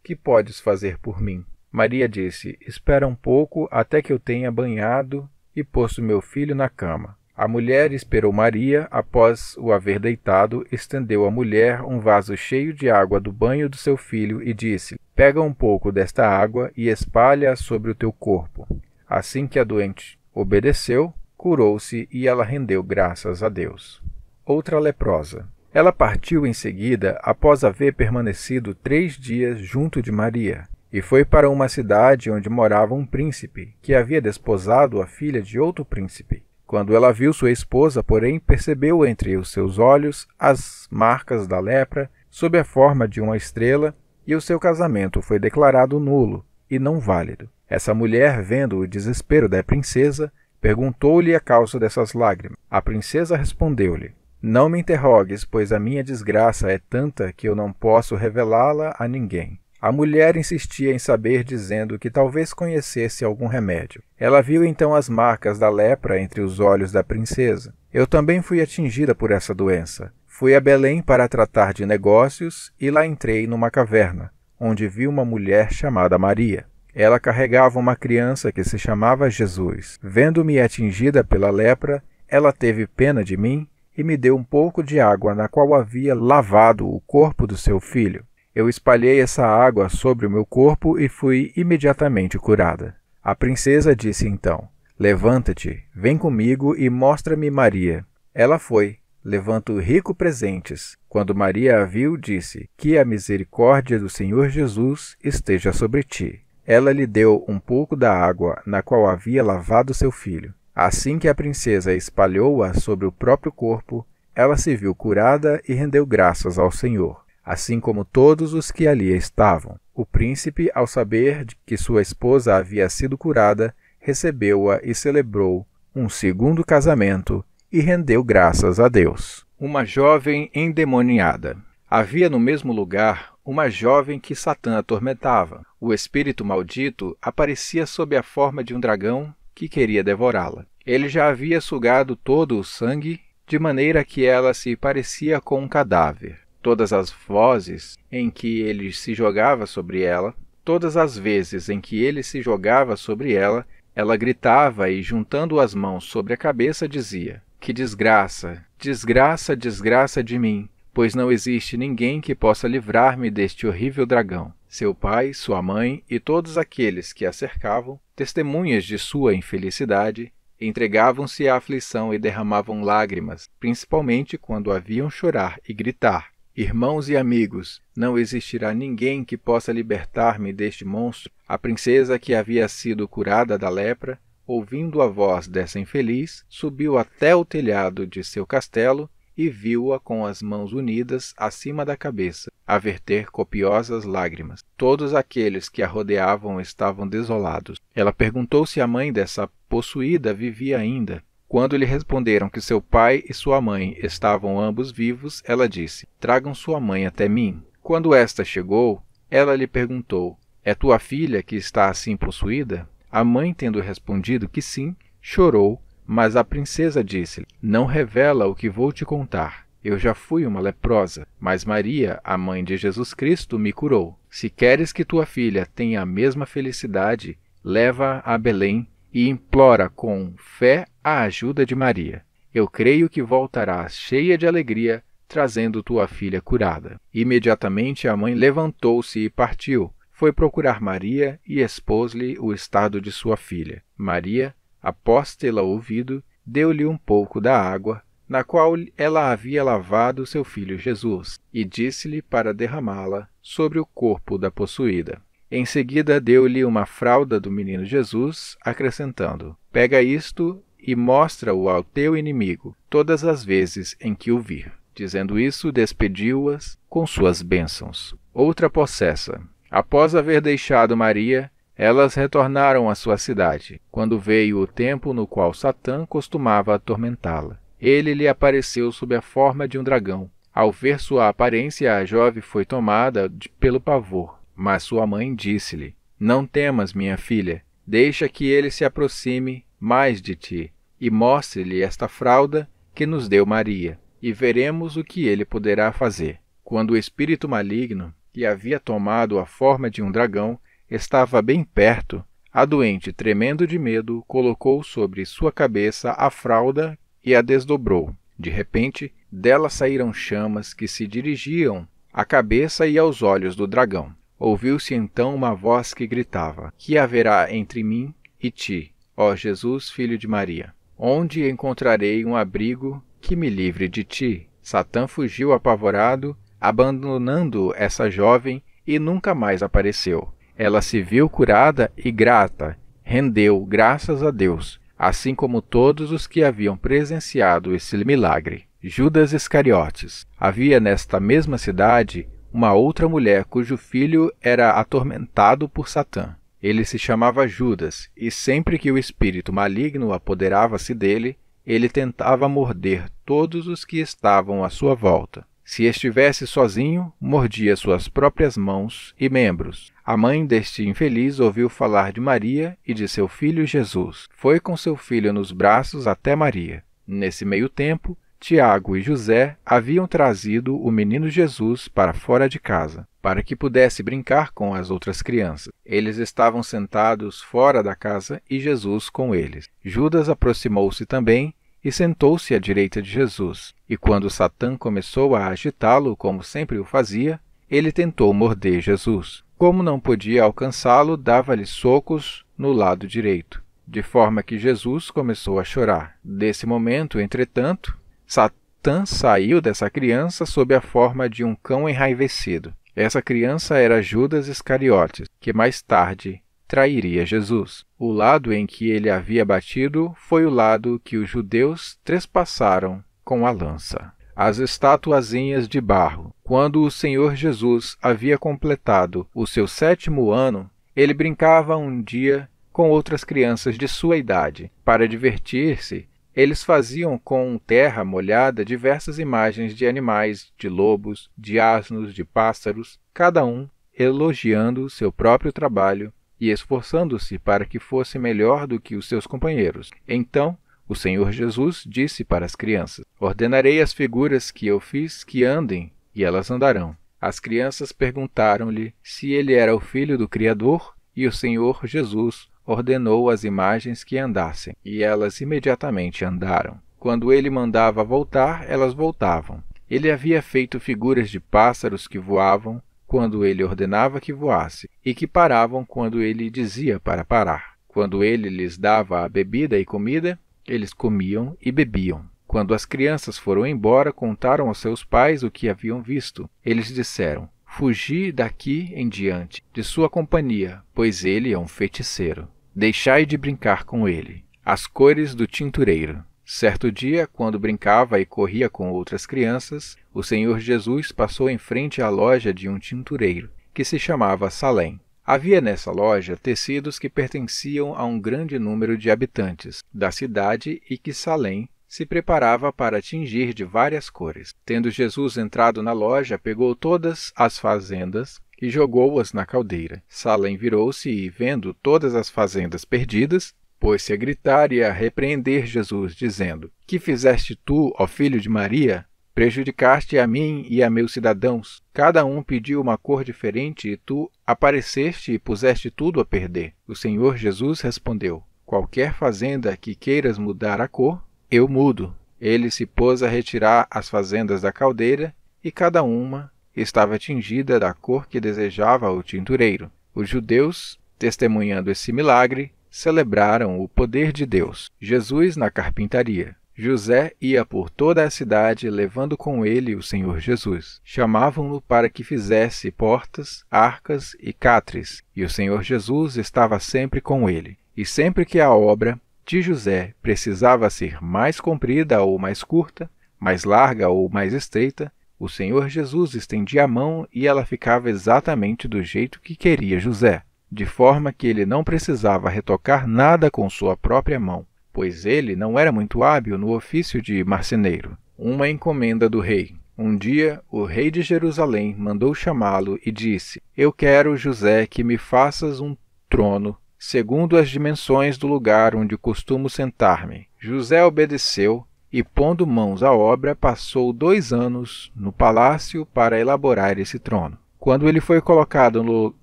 Que podes fazer por mim? Maria disse: Espera um pouco até que eu tenha banhado e posto meu filho na cama. A mulher esperou Maria, após o haver deitado, estendeu à mulher um vaso cheio de água do banho do seu filho e disse: Pega um pouco desta água e espalha-a sobre o teu corpo. Assim que a doente obedeceu, curou-se e ela rendeu graças a Deus. Outra leprosa. Ela partiu em seguida após haver permanecido três dias junto de Maria e foi para uma cidade onde morava um príncipe, que havia desposado a filha de outro príncipe. Quando ela viu sua esposa, porém, percebeu entre os seus olhos as marcas da lepra, sob a forma de uma estrela, e o seu casamento foi declarado nulo e não válido. Essa mulher, vendo o desespero da princesa, perguntou-lhe a causa dessas lágrimas. A princesa respondeu-lhe: Não me interrogues, pois a minha desgraça é tanta que eu não posso revelá-la a ninguém. A mulher insistia em saber, dizendo que talvez conhecesse algum remédio. Ela viu então as marcas da lepra entre os olhos da princesa. Eu também fui atingida por essa doença. Fui a Belém para tratar de negócios e lá entrei numa caverna, onde vi uma mulher chamada Maria. Ela carregava uma criança que se chamava Jesus. Vendo-me atingida pela lepra, ela teve pena de mim e me deu um pouco de água na qual havia lavado o corpo do seu filho. Eu espalhei essa água sobre o meu corpo e fui imediatamente curada. A princesa disse então: Levanta-te, vem comigo e mostra-me Maria. Ela foi, levando rico presentes. Quando Maria a viu, disse: Que a misericórdia do Senhor Jesus esteja sobre ti. Ela lhe deu um pouco da água na qual havia lavado seu filho. Assim que a princesa espalhou-a sobre o próprio corpo, ela se viu curada e rendeu graças ao Senhor assim como todos os que ali estavam. O príncipe, ao saber que sua esposa havia sido curada, recebeu-a e celebrou um segundo casamento e rendeu graças a Deus. Uma jovem endemoniada. Havia no mesmo lugar uma jovem que Satã atormentava. O espírito maldito aparecia sob a forma de um dragão que queria devorá-la. Ele já havia sugado todo o sangue, de maneira que ela se parecia com um cadáver todas as vozes em que ele se jogava sobre ela, todas as vezes em que ele se jogava sobre ela, ela gritava e, juntando as mãos sobre a cabeça, dizia: Que desgraça, desgraça, desgraça de mim, pois não existe ninguém que possa livrar-me deste horrível dragão. Seu pai, sua mãe e todos aqueles que a cercavam, testemunhas de sua infelicidade, entregavam-se à aflição e derramavam lágrimas, principalmente quando a viam chorar e gritar. Irmãos e amigos, não existirá ninguém que possa libertar-me deste monstro. A princesa que havia sido curada da lepra, ouvindo a voz dessa infeliz, subiu até o telhado de seu castelo e viu-a com as mãos unidas acima da cabeça, a verter copiosas lágrimas. Todos aqueles que a rodeavam estavam desolados. Ela perguntou se a mãe dessa possuída vivia ainda. Quando lhe responderam que seu pai e sua mãe estavam ambos vivos, ela disse: Tragam sua mãe até mim. Quando esta chegou, ela lhe perguntou: É tua filha que está assim possuída? A mãe, tendo respondido que sim, chorou, mas a princesa disse: Não revela o que vou te contar. Eu já fui uma leprosa, mas Maria, a mãe de Jesus Cristo, me curou. Se queres que tua filha tenha a mesma felicidade, leva-a a Belém e implora com fé a ajuda de Maria. Eu creio que voltarás cheia de alegria, trazendo tua filha curada. Imediatamente a mãe levantou-se e partiu. Foi procurar Maria e expôs-lhe o estado de sua filha. Maria, após tê-la ouvido, deu-lhe um pouco da água, na qual ela havia lavado seu filho Jesus, e disse-lhe para derramá-la sobre o corpo da possuída. Em seguida, deu-lhe uma fralda do menino Jesus, acrescentando: Pega isto e mostra-o ao teu inimigo todas as vezes em que o vir. Dizendo isso, despediu-as com suas bênçãos. Outra possessa. Após haver deixado Maria, elas retornaram à sua cidade, quando veio o tempo no qual Satã costumava atormentá-la. Ele lhe apareceu sob a forma de um dragão. Ao ver sua aparência, a jovem foi tomada de, pelo pavor mas sua mãe disse-lhe: Não temas, minha filha, deixa que ele se aproxime mais de ti, e mostre-lhe esta fralda que nos deu Maria, e veremos o que ele poderá fazer. Quando o espírito maligno, que havia tomado a forma de um dragão, estava bem perto, a doente, tremendo de medo, colocou sobre sua cabeça a fralda e a desdobrou. De repente, dela saíram chamas que se dirigiam à cabeça e aos olhos do dragão. Ouviu-se então uma voz que gritava: Que haverá entre mim e ti, ó Jesus, filho de Maria? Onde encontrarei um abrigo que me livre de ti? Satã fugiu apavorado, abandonando essa jovem e nunca mais apareceu. Ela se viu curada e grata, rendeu graças a Deus, assim como todos os que haviam presenciado esse milagre. Judas Iscariotes. Havia nesta mesma cidade uma outra mulher cujo filho era atormentado por Satã. Ele se chamava Judas, e sempre que o espírito maligno apoderava-se dele, ele tentava morder todos os que estavam à sua volta. Se estivesse sozinho, mordia suas próprias mãos e membros. A mãe deste infeliz ouviu falar de Maria e de seu filho Jesus. Foi com seu filho nos braços até Maria. Nesse meio tempo, Tiago e José haviam trazido o menino Jesus para fora de casa, para que pudesse brincar com as outras crianças. Eles estavam sentados fora da casa e Jesus com eles. Judas aproximou-se também e sentou-se à direita de Jesus. E quando Satã começou a agitá-lo, como sempre o fazia, ele tentou morder Jesus. Como não podia alcançá-lo, dava-lhe socos no lado direito, de forma que Jesus começou a chorar. Desse momento, entretanto, Satã saiu dessa criança sob a forma de um cão enraivecido. Essa criança era Judas Iscariotes, que mais tarde trairia Jesus. O lado em que ele havia batido foi o lado que os judeus trespassaram com a lança. As estatuazinhas de barro. Quando o Senhor Jesus havia completado o seu sétimo ano, ele brincava um dia com outras crianças de sua idade para divertir-se eles faziam com terra molhada diversas imagens de animais, de lobos, de asnos, de pássaros, cada um elogiando seu próprio trabalho e esforçando-se para que fosse melhor do que os seus companheiros. Então, o Senhor Jesus disse para as crianças: Ordenarei as figuras que eu fiz que andem, e elas andarão. As crianças perguntaram-lhe se ele era o filho do Criador, e o Senhor Jesus ordenou as imagens que andassem, e elas imediatamente andaram. Quando ele mandava voltar, elas voltavam. Ele havia feito figuras de pássaros que voavam quando ele ordenava que voasse, e que paravam quando ele dizia para parar. Quando ele lhes dava a bebida e comida, eles comiam e bebiam. Quando as crianças foram embora, contaram aos seus pais o que haviam visto. Eles disseram: Fugi daqui em diante de sua companhia, pois ele é um feiticeiro. Deixai de brincar com ele. As cores do tintureiro. Certo dia, quando brincava e corria com outras crianças, o Senhor Jesus passou em frente à loja de um tintureiro, que se chamava Salém. Havia nessa loja tecidos que pertenciam a um grande número de habitantes da cidade e que Salém se preparava para tingir de várias cores. Tendo Jesus entrado na loja, pegou todas as fazendas e jogou-as na caldeira. Salem virou-se e, vendo todas as fazendas perdidas, pôs-se a gritar e a repreender Jesus, dizendo: Que fizeste tu, ó filho de Maria? Prejudicaste a mim e a meus cidadãos. Cada um pediu uma cor diferente e tu apareceste e puseste tudo a perder. O Senhor Jesus respondeu: Qualquer fazenda que queiras mudar a cor, eu mudo. Ele se pôs a retirar as fazendas da caldeira e cada uma estava tingida da cor que desejava o tintureiro. Os judeus, testemunhando esse milagre, celebraram o poder de Deus. Jesus na carpintaria. José ia por toda a cidade levando com ele o Senhor Jesus. Chamavam-no para que fizesse portas, arcas e catres, e o Senhor Jesus estava sempre com ele. E sempre que a obra de José precisava ser mais comprida ou mais curta, mais larga ou mais estreita, o Senhor Jesus estendia a mão e ela ficava exatamente do jeito que queria José, de forma que ele não precisava retocar nada com sua própria mão, pois ele não era muito hábil no ofício de marceneiro. Uma encomenda do rei. Um dia, o rei de Jerusalém mandou chamá-lo e disse: Eu quero, José, que me faças um trono segundo as dimensões do lugar onde costumo sentar-me. José obedeceu e, pondo mãos à obra, passou dois anos no palácio para elaborar esse trono. Quando ele foi colocado no,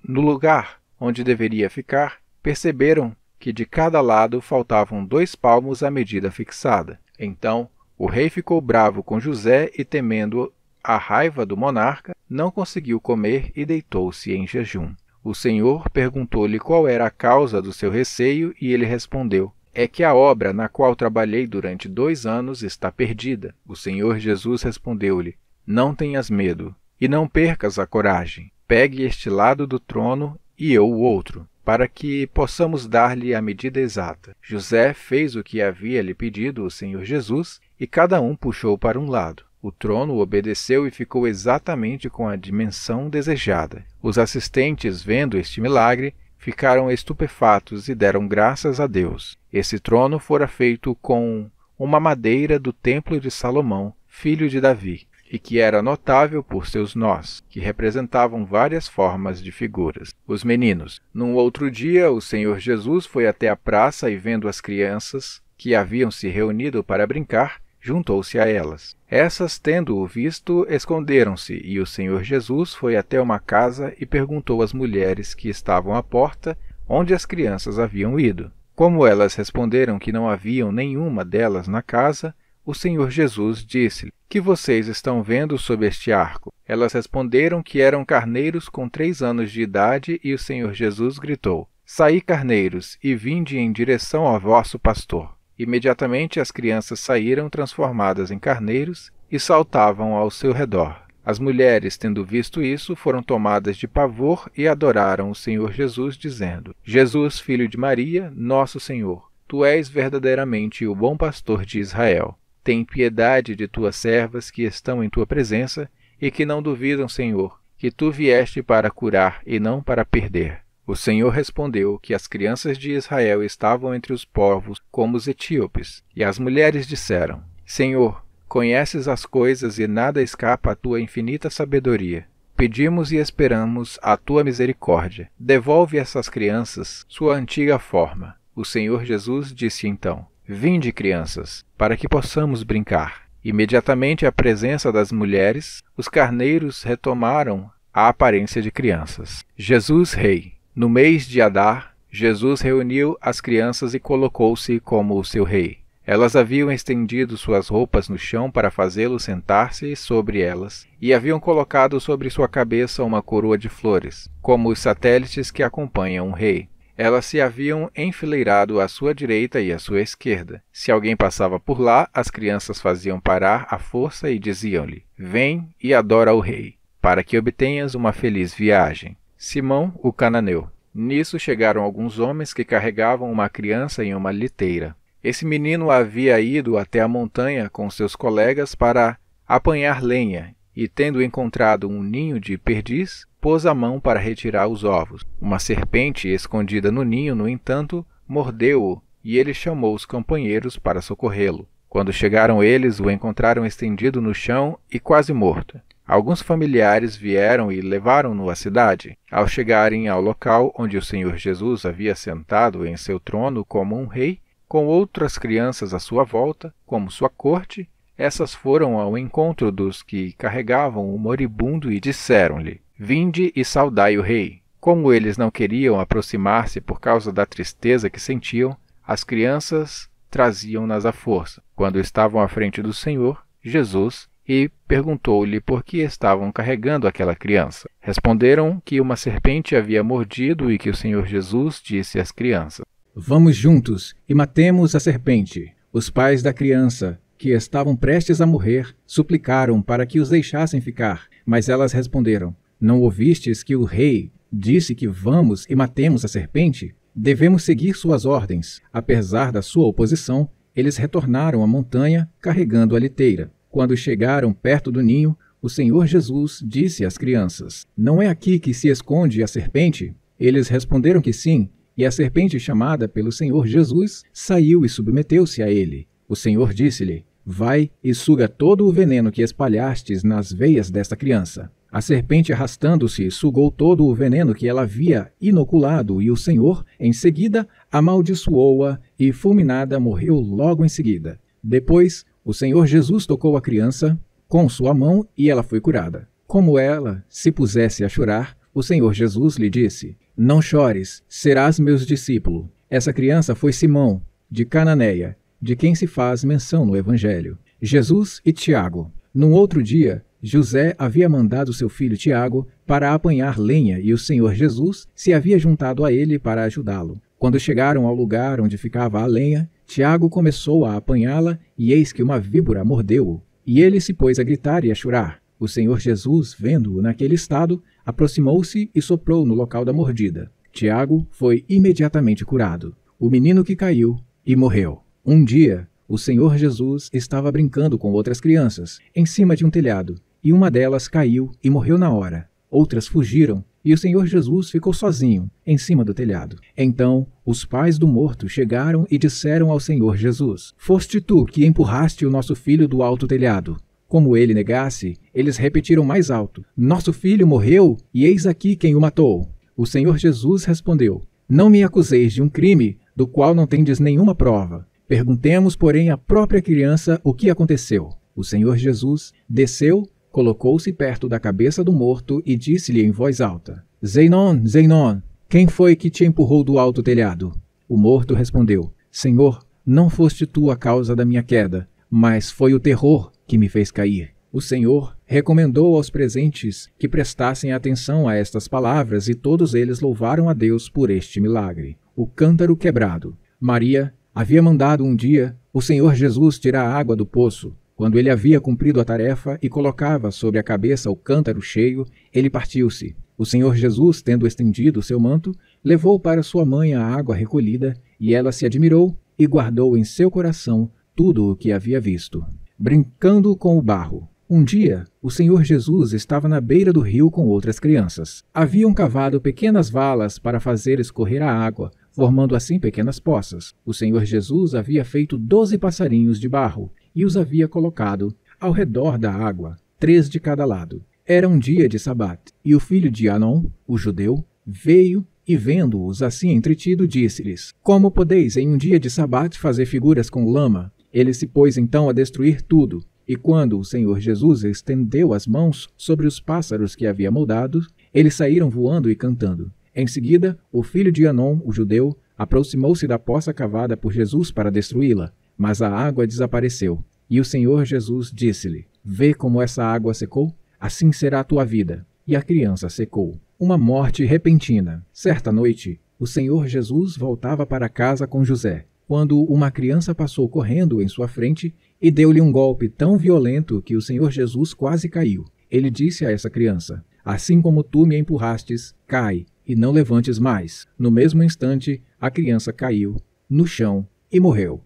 lugar onde deveria ficar, perceberam que de cada lado faltavam dois palmos à medida fixada. Então, o rei ficou bravo com José e, temendo a raiva do monarca, não conseguiu comer e deitou-se em jejum. O Senhor perguntou-lhe qual era a causa do seu receio e ele respondeu: É que a obra na qual trabalhei durante dois anos está perdida. O Senhor Jesus respondeu-lhe: Não tenhas medo e não percas a coragem. Pegue este lado do trono e eu o outro, para que possamos dar-lhe a medida exata. José fez o que havia lhe pedido o Senhor Jesus e cada um puxou para um lado. O trono obedeceu e ficou exatamente com a dimensão desejada. Os assistentes, vendo este milagre, ficaram estupefatos e deram graças a Deus. Esse trono fora feito com uma madeira do templo de Salomão, filho de Davi, e que era notável por seus nós, que representavam várias formas de figuras. Os meninos. Num outro dia, o Senhor Jesus foi até a praça e, vendo as crianças que haviam se reunido para brincar, juntou-se a elas. Essas, tendo-o visto, esconderam-se, e o Senhor Jesus foi até uma casa e perguntou às mulheres que estavam à porta onde as crianças haviam ido. Como elas responderam que não haviam nenhuma delas na casa, o Senhor Jesus disse-lhe: Que vocês estão vendo sob este arco? Elas responderam que eram carneiros com três anos de idade, e o Senhor Jesus gritou: Saí, carneiros, e vinde em direção ao vosso pastor. Imediatamente as crianças saíram transformadas em carneiros e saltavam ao seu redor. As mulheres, tendo visto isso, foram tomadas de pavor e adoraram o Senhor Jesus, dizendo: Jesus, filho de Maria, nosso Senhor, tu és verdadeiramente o bom pastor de Israel. Tem piedade de tuas servas que estão em tua presença e que não duvidam, Senhor, que tu vieste para curar e não para perder. O Senhor respondeu que as crianças de Israel estavam entre os povos como os etíopes, e as mulheres disseram: Senhor, conheces as coisas e nada escapa à tua infinita sabedoria. Pedimos e esperamos a tua misericórdia. Devolve essas crianças sua antiga forma. O Senhor Jesus disse então: Vinde, crianças, para que possamos brincar. Imediatamente à presença das mulheres, os carneiros retomaram a aparência de crianças. Jesus Rei. No mês de Adar, Jesus reuniu as crianças e colocou-se como o seu rei. Elas haviam estendido suas roupas no chão para fazê-lo sentar-se sobre elas, e haviam colocado sobre sua cabeça uma coroa de flores, como os satélites que acompanham um rei. Elas se haviam enfileirado à sua direita e à sua esquerda. Se alguém passava por lá, as crianças faziam parar à força e diziam-lhe: Vem e adora o rei, para que obtenhas uma feliz viagem. Simão, o cananeu. Nisso chegaram alguns homens que carregavam uma criança em uma liteira. Esse menino havia ido até a montanha com seus colegas para apanhar lenha e, tendo encontrado um ninho de perdiz, pôs a mão para retirar os ovos. Uma serpente escondida no ninho, no entanto, mordeu-o e ele chamou os companheiros para socorrê-lo. Quando chegaram eles, o encontraram estendido no chão e quase morto. Alguns familiares vieram e levaram-no à cidade. Ao chegarem ao local onde o Senhor Jesus havia sentado em seu trono como um rei, com outras crianças à sua volta, como sua corte, essas foram ao encontro dos que carregavam o moribundo e disseram-lhe: Vinde e saudai o rei. Como eles não queriam aproximar-se por causa da tristeza que sentiam, as crianças traziam-nas à força. Quando estavam à frente do Senhor, Jesus e perguntou-lhe por que estavam carregando aquela criança. Responderam que uma serpente havia mordido e que o Senhor Jesus disse às crianças: Vamos juntos e matemos a serpente. Os pais da criança, que estavam prestes a morrer, suplicaram para que os deixassem ficar, mas elas responderam: Não ouvistes que o rei disse que vamos e matemos a serpente? Devemos seguir suas ordens. Apesar da sua oposição, eles retornaram à montanha carregando a liteira. Quando chegaram perto do ninho, o Senhor Jesus disse às crianças: Não é aqui que se esconde a serpente? Eles responderam que sim, e a serpente, chamada pelo Senhor Jesus, saiu e submeteu-se a ele. O Senhor disse-lhe: Vai e suga todo o veneno que espalhastes nas veias desta criança. A serpente, arrastando-se, sugou todo o veneno que ela havia inoculado, e o Senhor, em seguida, amaldiçoou-a e, fulminada, morreu logo em seguida. Depois, o Senhor Jesus tocou a criança com sua mão e ela foi curada. Como ela se pusesse a chorar, o Senhor Jesus lhe disse: Não chores, serás meus discípulo. Essa criança foi Simão, de Cananéia, de quem se faz menção no Evangelho. Jesus e Tiago. Num outro dia, José havia mandado seu filho Tiago para apanhar lenha e o Senhor Jesus se havia juntado a ele para ajudá-lo. Quando chegaram ao lugar onde ficava a lenha, Tiago começou a apanhá-la, e eis que uma víbora mordeu-o. E ele se pôs a gritar e a chorar. O Senhor Jesus, vendo-o naquele estado, aproximou-se e soprou no local da mordida. Tiago foi imediatamente curado. O menino que caiu e morreu. Um dia, o Senhor Jesus estava brincando com outras crianças, em cima de um telhado, e uma delas caiu e morreu na hora. Outras fugiram e o Senhor Jesus ficou sozinho, em cima do telhado. Então, os pais do morto chegaram e disseram ao Senhor Jesus: Foste tu que empurraste o nosso filho do alto telhado. Como ele negasse, eles repetiram mais alto: Nosso filho morreu, e eis aqui quem o matou. O Senhor Jesus respondeu: Não me acuseis de um crime do qual não tendes nenhuma prova. Perguntemos, porém, à própria criança o que aconteceu. O Senhor Jesus desceu Colocou-se perto da cabeça do morto e disse-lhe em voz alta: Zeinon, Zeinon, quem foi que te empurrou do alto telhado? O morto respondeu: Senhor, não foste tu a causa da minha queda, mas foi o terror que me fez cair. O Senhor recomendou aos presentes que prestassem atenção a estas palavras e todos eles louvaram a Deus por este milagre. O cântaro quebrado. Maria havia mandado um dia: O Senhor Jesus tirar a água do poço. Quando ele havia cumprido a tarefa e colocava sobre a cabeça o cântaro cheio, ele partiu-se. O Senhor Jesus, tendo estendido seu manto, levou para sua mãe a água recolhida, e ela se admirou e guardou em seu coração tudo o que havia visto. Brincando com o barro. Um dia, o Senhor Jesus estava na beira do rio com outras crianças. Haviam cavado pequenas valas para fazer escorrer a água, formando assim pequenas poças. O Senhor Jesus havia feito doze passarinhos de barro e os havia colocado ao redor da água, três de cada lado. Era um dia de sabat, e o filho de Anon, o judeu, veio e, vendo-os assim entretido, disse-lhes: Como podeis em um dia de sabat fazer figuras com lama? Ele se pôs então a destruir tudo. E quando o Senhor Jesus estendeu as mãos sobre os pássaros que havia moldado, eles saíram voando e cantando. Em seguida, o filho de Anon, o judeu, aproximou-se da poça cavada por Jesus para destruí-la. Mas a água desapareceu. E o Senhor Jesus disse-lhe: Vê como essa água secou? Assim será a tua vida. E a criança secou. Uma morte repentina. Certa noite, o Senhor Jesus voltava para casa com José, quando uma criança passou correndo em sua frente e deu-lhe um golpe tão violento que o Senhor Jesus quase caiu. Ele disse a essa criança: Assim como tu me empurrastes, cai e não levantes mais. No mesmo instante, a criança caiu no chão e morreu.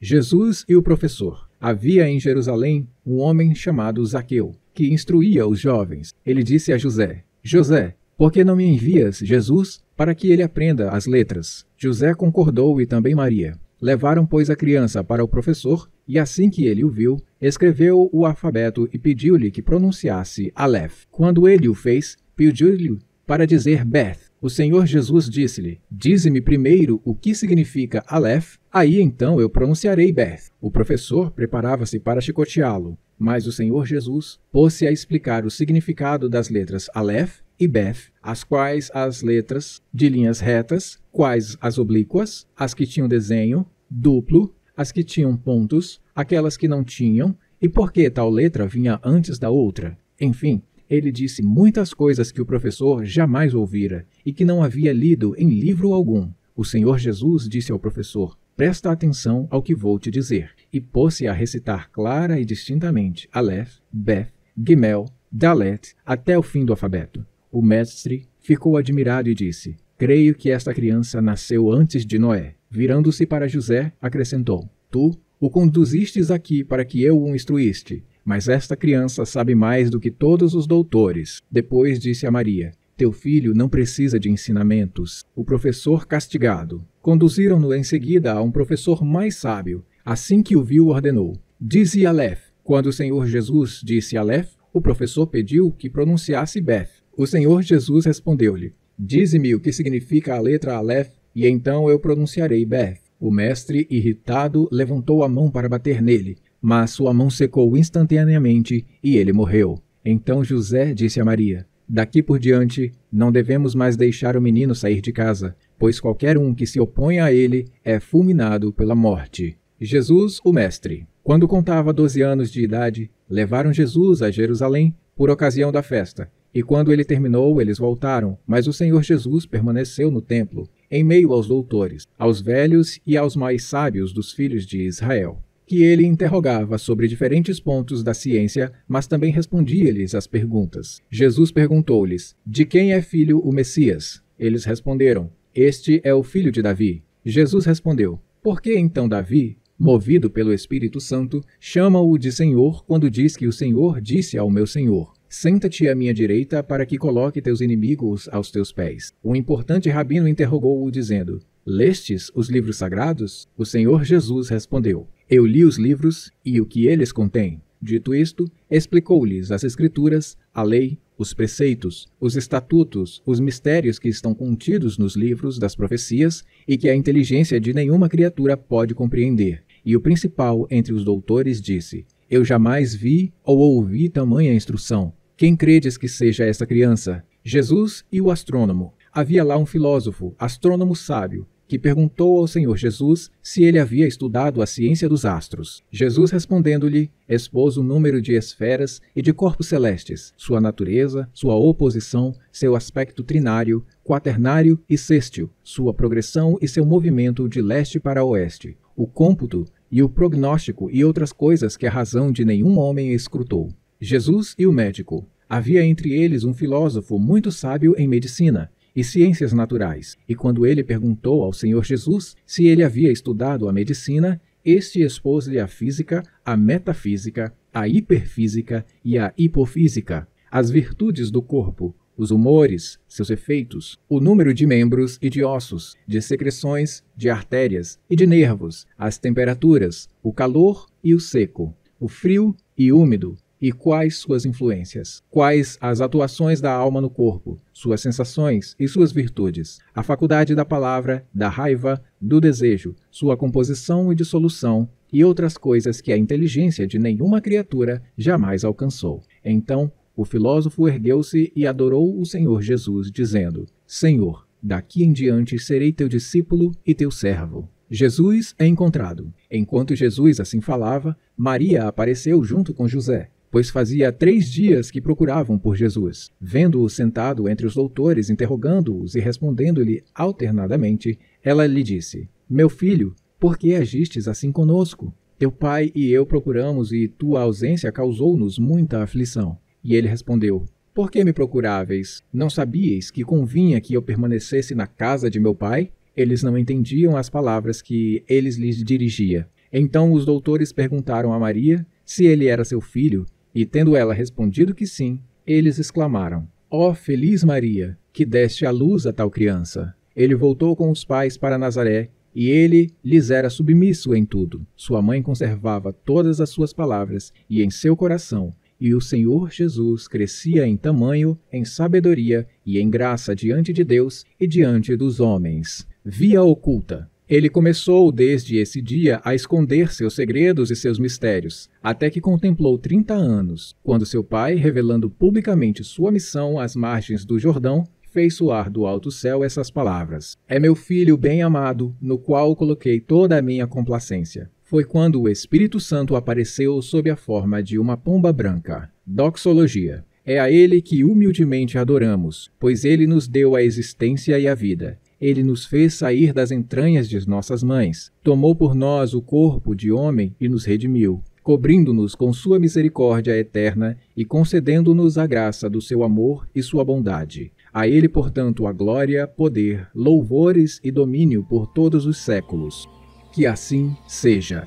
Jesus e o professor. Havia em Jerusalém um homem chamado Zaqueu, que instruía os jovens. Ele disse a José: José, por que não me envias Jesus para que ele aprenda as letras? José concordou e também Maria. Levaram, pois, a criança para o professor, e assim que ele o viu, escreveu o alfabeto e pediu-lhe que pronunciasse Aleph. Quando ele o fez, pediu-lhe para dizer Beth, o Senhor Jesus disse-lhe: Dize-me primeiro o que significa Aleph, aí então eu pronunciarei Beth. O professor preparava-se para chicoteá-lo, mas o Senhor Jesus pôs-se a explicar o significado das letras Aleph e Beth, as quais as letras de linhas retas, quais as oblíquas, as que tinham desenho duplo, as que tinham pontos, aquelas que não tinham, e por que tal letra vinha antes da outra. Enfim, ele disse muitas coisas que o professor jamais ouvira e que não havia lido em livro algum. O Senhor Jesus disse ao professor: Presta atenção ao que vou te dizer. E pôs-se a recitar clara e distintamente Aleph, Beth, Gimel, Dalet, até o fim do alfabeto. O mestre ficou admirado e disse: Creio que esta criança nasceu antes de Noé. Virando-se para José, acrescentou: Tu o conduzistes aqui para que eu o instruíste mas esta criança sabe mais do que todos os doutores. Depois disse a Maria: Teu filho não precisa de ensinamentos. O professor castigado. Conduziram-no em seguida a um professor mais sábio. Assim que o viu, ordenou: Dize Aleph. Quando o Senhor Jesus disse Aleph, o professor pediu que pronunciasse Beth. O Senhor Jesus respondeu-lhe: Dize-me o que significa a letra Aleph, e então eu pronunciarei Beth. O mestre, irritado, levantou a mão para bater nele. Mas sua mão secou instantaneamente e ele morreu. Então José disse a Maria: Daqui por diante, não devemos mais deixar o menino sair de casa, pois qualquer um que se oponha a ele é fulminado pela morte. Jesus, o Mestre. Quando contava 12 anos de idade, levaram Jesus a Jerusalém por ocasião da festa. E quando ele terminou, eles voltaram, mas o Senhor Jesus permaneceu no templo, em meio aos doutores, aos velhos e aos mais sábios dos filhos de Israel que ele interrogava sobre diferentes pontos da ciência, mas também respondia-lhes as perguntas. Jesus perguntou-lhes: De quem é filho o Messias? Eles responderam: Este é o filho de Davi. Jesus respondeu: Por que então Davi, movido pelo Espírito Santo, chama-o de Senhor quando diz que o Senhor disse ao meu Senhor: Senta-te à minha direita para que coloque teus inimigos aos teus pés. Um importante rabino interrogou-o, dizendo: Lestes os livros sagrados? O Senhor Jesus respondeu: eu li os livros e o que eles contêm. Dito isto, explicou-lhes as Escrituras, a lei, os preceitos, os estatutos, os mistérios que estão contidos nos livros das profecias e que a inteligência de nenhuma criatura pode compreender. E o principal entre os doutores disse: Eu jamais vi ou ouvi tamanha instrução. Quem credes que seja essa criança? Jesus e o astrônomo. Havia lá um filósofo, astrônomo sábio, que perguntou ao Senhor Jesus se ele havia estudado a ciência dos astros. Jesus respondendo-lhe, expôs o número de esferas e de corpos celestes, sua natureza, sua oposição, seu aspecto trinário, quaternário e sextil, sua progressão e seu movimento de leste para oeste, o cômputo e o prognóstico e outras coisas que a razão de nenhum homem escrutou. Jesus e o médico. Havia entre eles um filósofo muito sábio em medicina, e ciências naturais, e quando ele perguntou ao Senhor Jesus se ele havia estudado a medicina, este expôs-lhe a física, a metafísica, a hiperfísica e a hipofísica, as virtudes do corpo, os humores, seus efeitos, o número de membros e de ossos, de secreções, de artérias e de nervos, as temperaturas, o calor e o seco, o frio e úmido, e quais suas influências, quais as atuações da alma no corpo, suas sensações e suas virtudes, a faculdade da palavra, da raiva, do desejo, sua composição e dissolução, e outras coisas que a inteligência de nenhuma criatura jamais alcançou. Então, o filósofo ergueu-se e adorou o Senhor Jesus, dizendo: Senhor, daqui em diante serei teu discípulo e teu servo. Jesus é encontrado. Enquanto Jesus assim falava, Maria apareceu junto com José pois fazia três dias que procuravam por Jesus. Vendo-o sentado entre os doutores, interrogando-os e respondendo-lhe alternadamente, ela lhe disse: Meu filho, por que agistes assim conosco? Teu pai e eu procuramos e tua ausência causou-nos muita aflição. E ele respondeu: Por que me procuráveis? Não sabíeis que convinha que eu permanecesse na casa de meu pai? Eles não entendiam as palavras que eles lhes dirigia. Então os doutores perguntaram a Maria se ele era seu filho e tendo ela respondido que sim, eles exclamaram: Ó oh, feliz Maria, que deste à luz a tal criança! Ele voltou com os pais para Nazaré, e ele lhes era submisso em tudo. Sua mãe conservava todas as suas palavras e em seu coração, e o Senhor Jesus crescia em tamanho, em sabedoria e em graça diante de Deus e diante dos homens. Via oculta. Ele começou, desde esse dia, a esconder seus segredos e seus mistérios, até que contemplou 30 anos, quando seu pai, revelando publicamente sua missão às margens do Jordão, fez soar do alto céu essas palavras: É meu filho bem amado, no qual coloquei toda a minha complacência. Foi quando o Espírito Santo apareceu sob a forma de uma pomba branca. Doxologia. É a ele que humildemente adoramos, pois ele nos deu a existência e a vida. Ele nos fez sair das entranhas de nossas mães, tomou por nós o corpo de homem e nos redimiu, cobrindo-nos com sua misericórdia eterna e concedendo-nos a graça do seu amor e sua bondade. A ele, portanto, a glória, poder, louvores e domínio por todos os séculos. Que assim seja.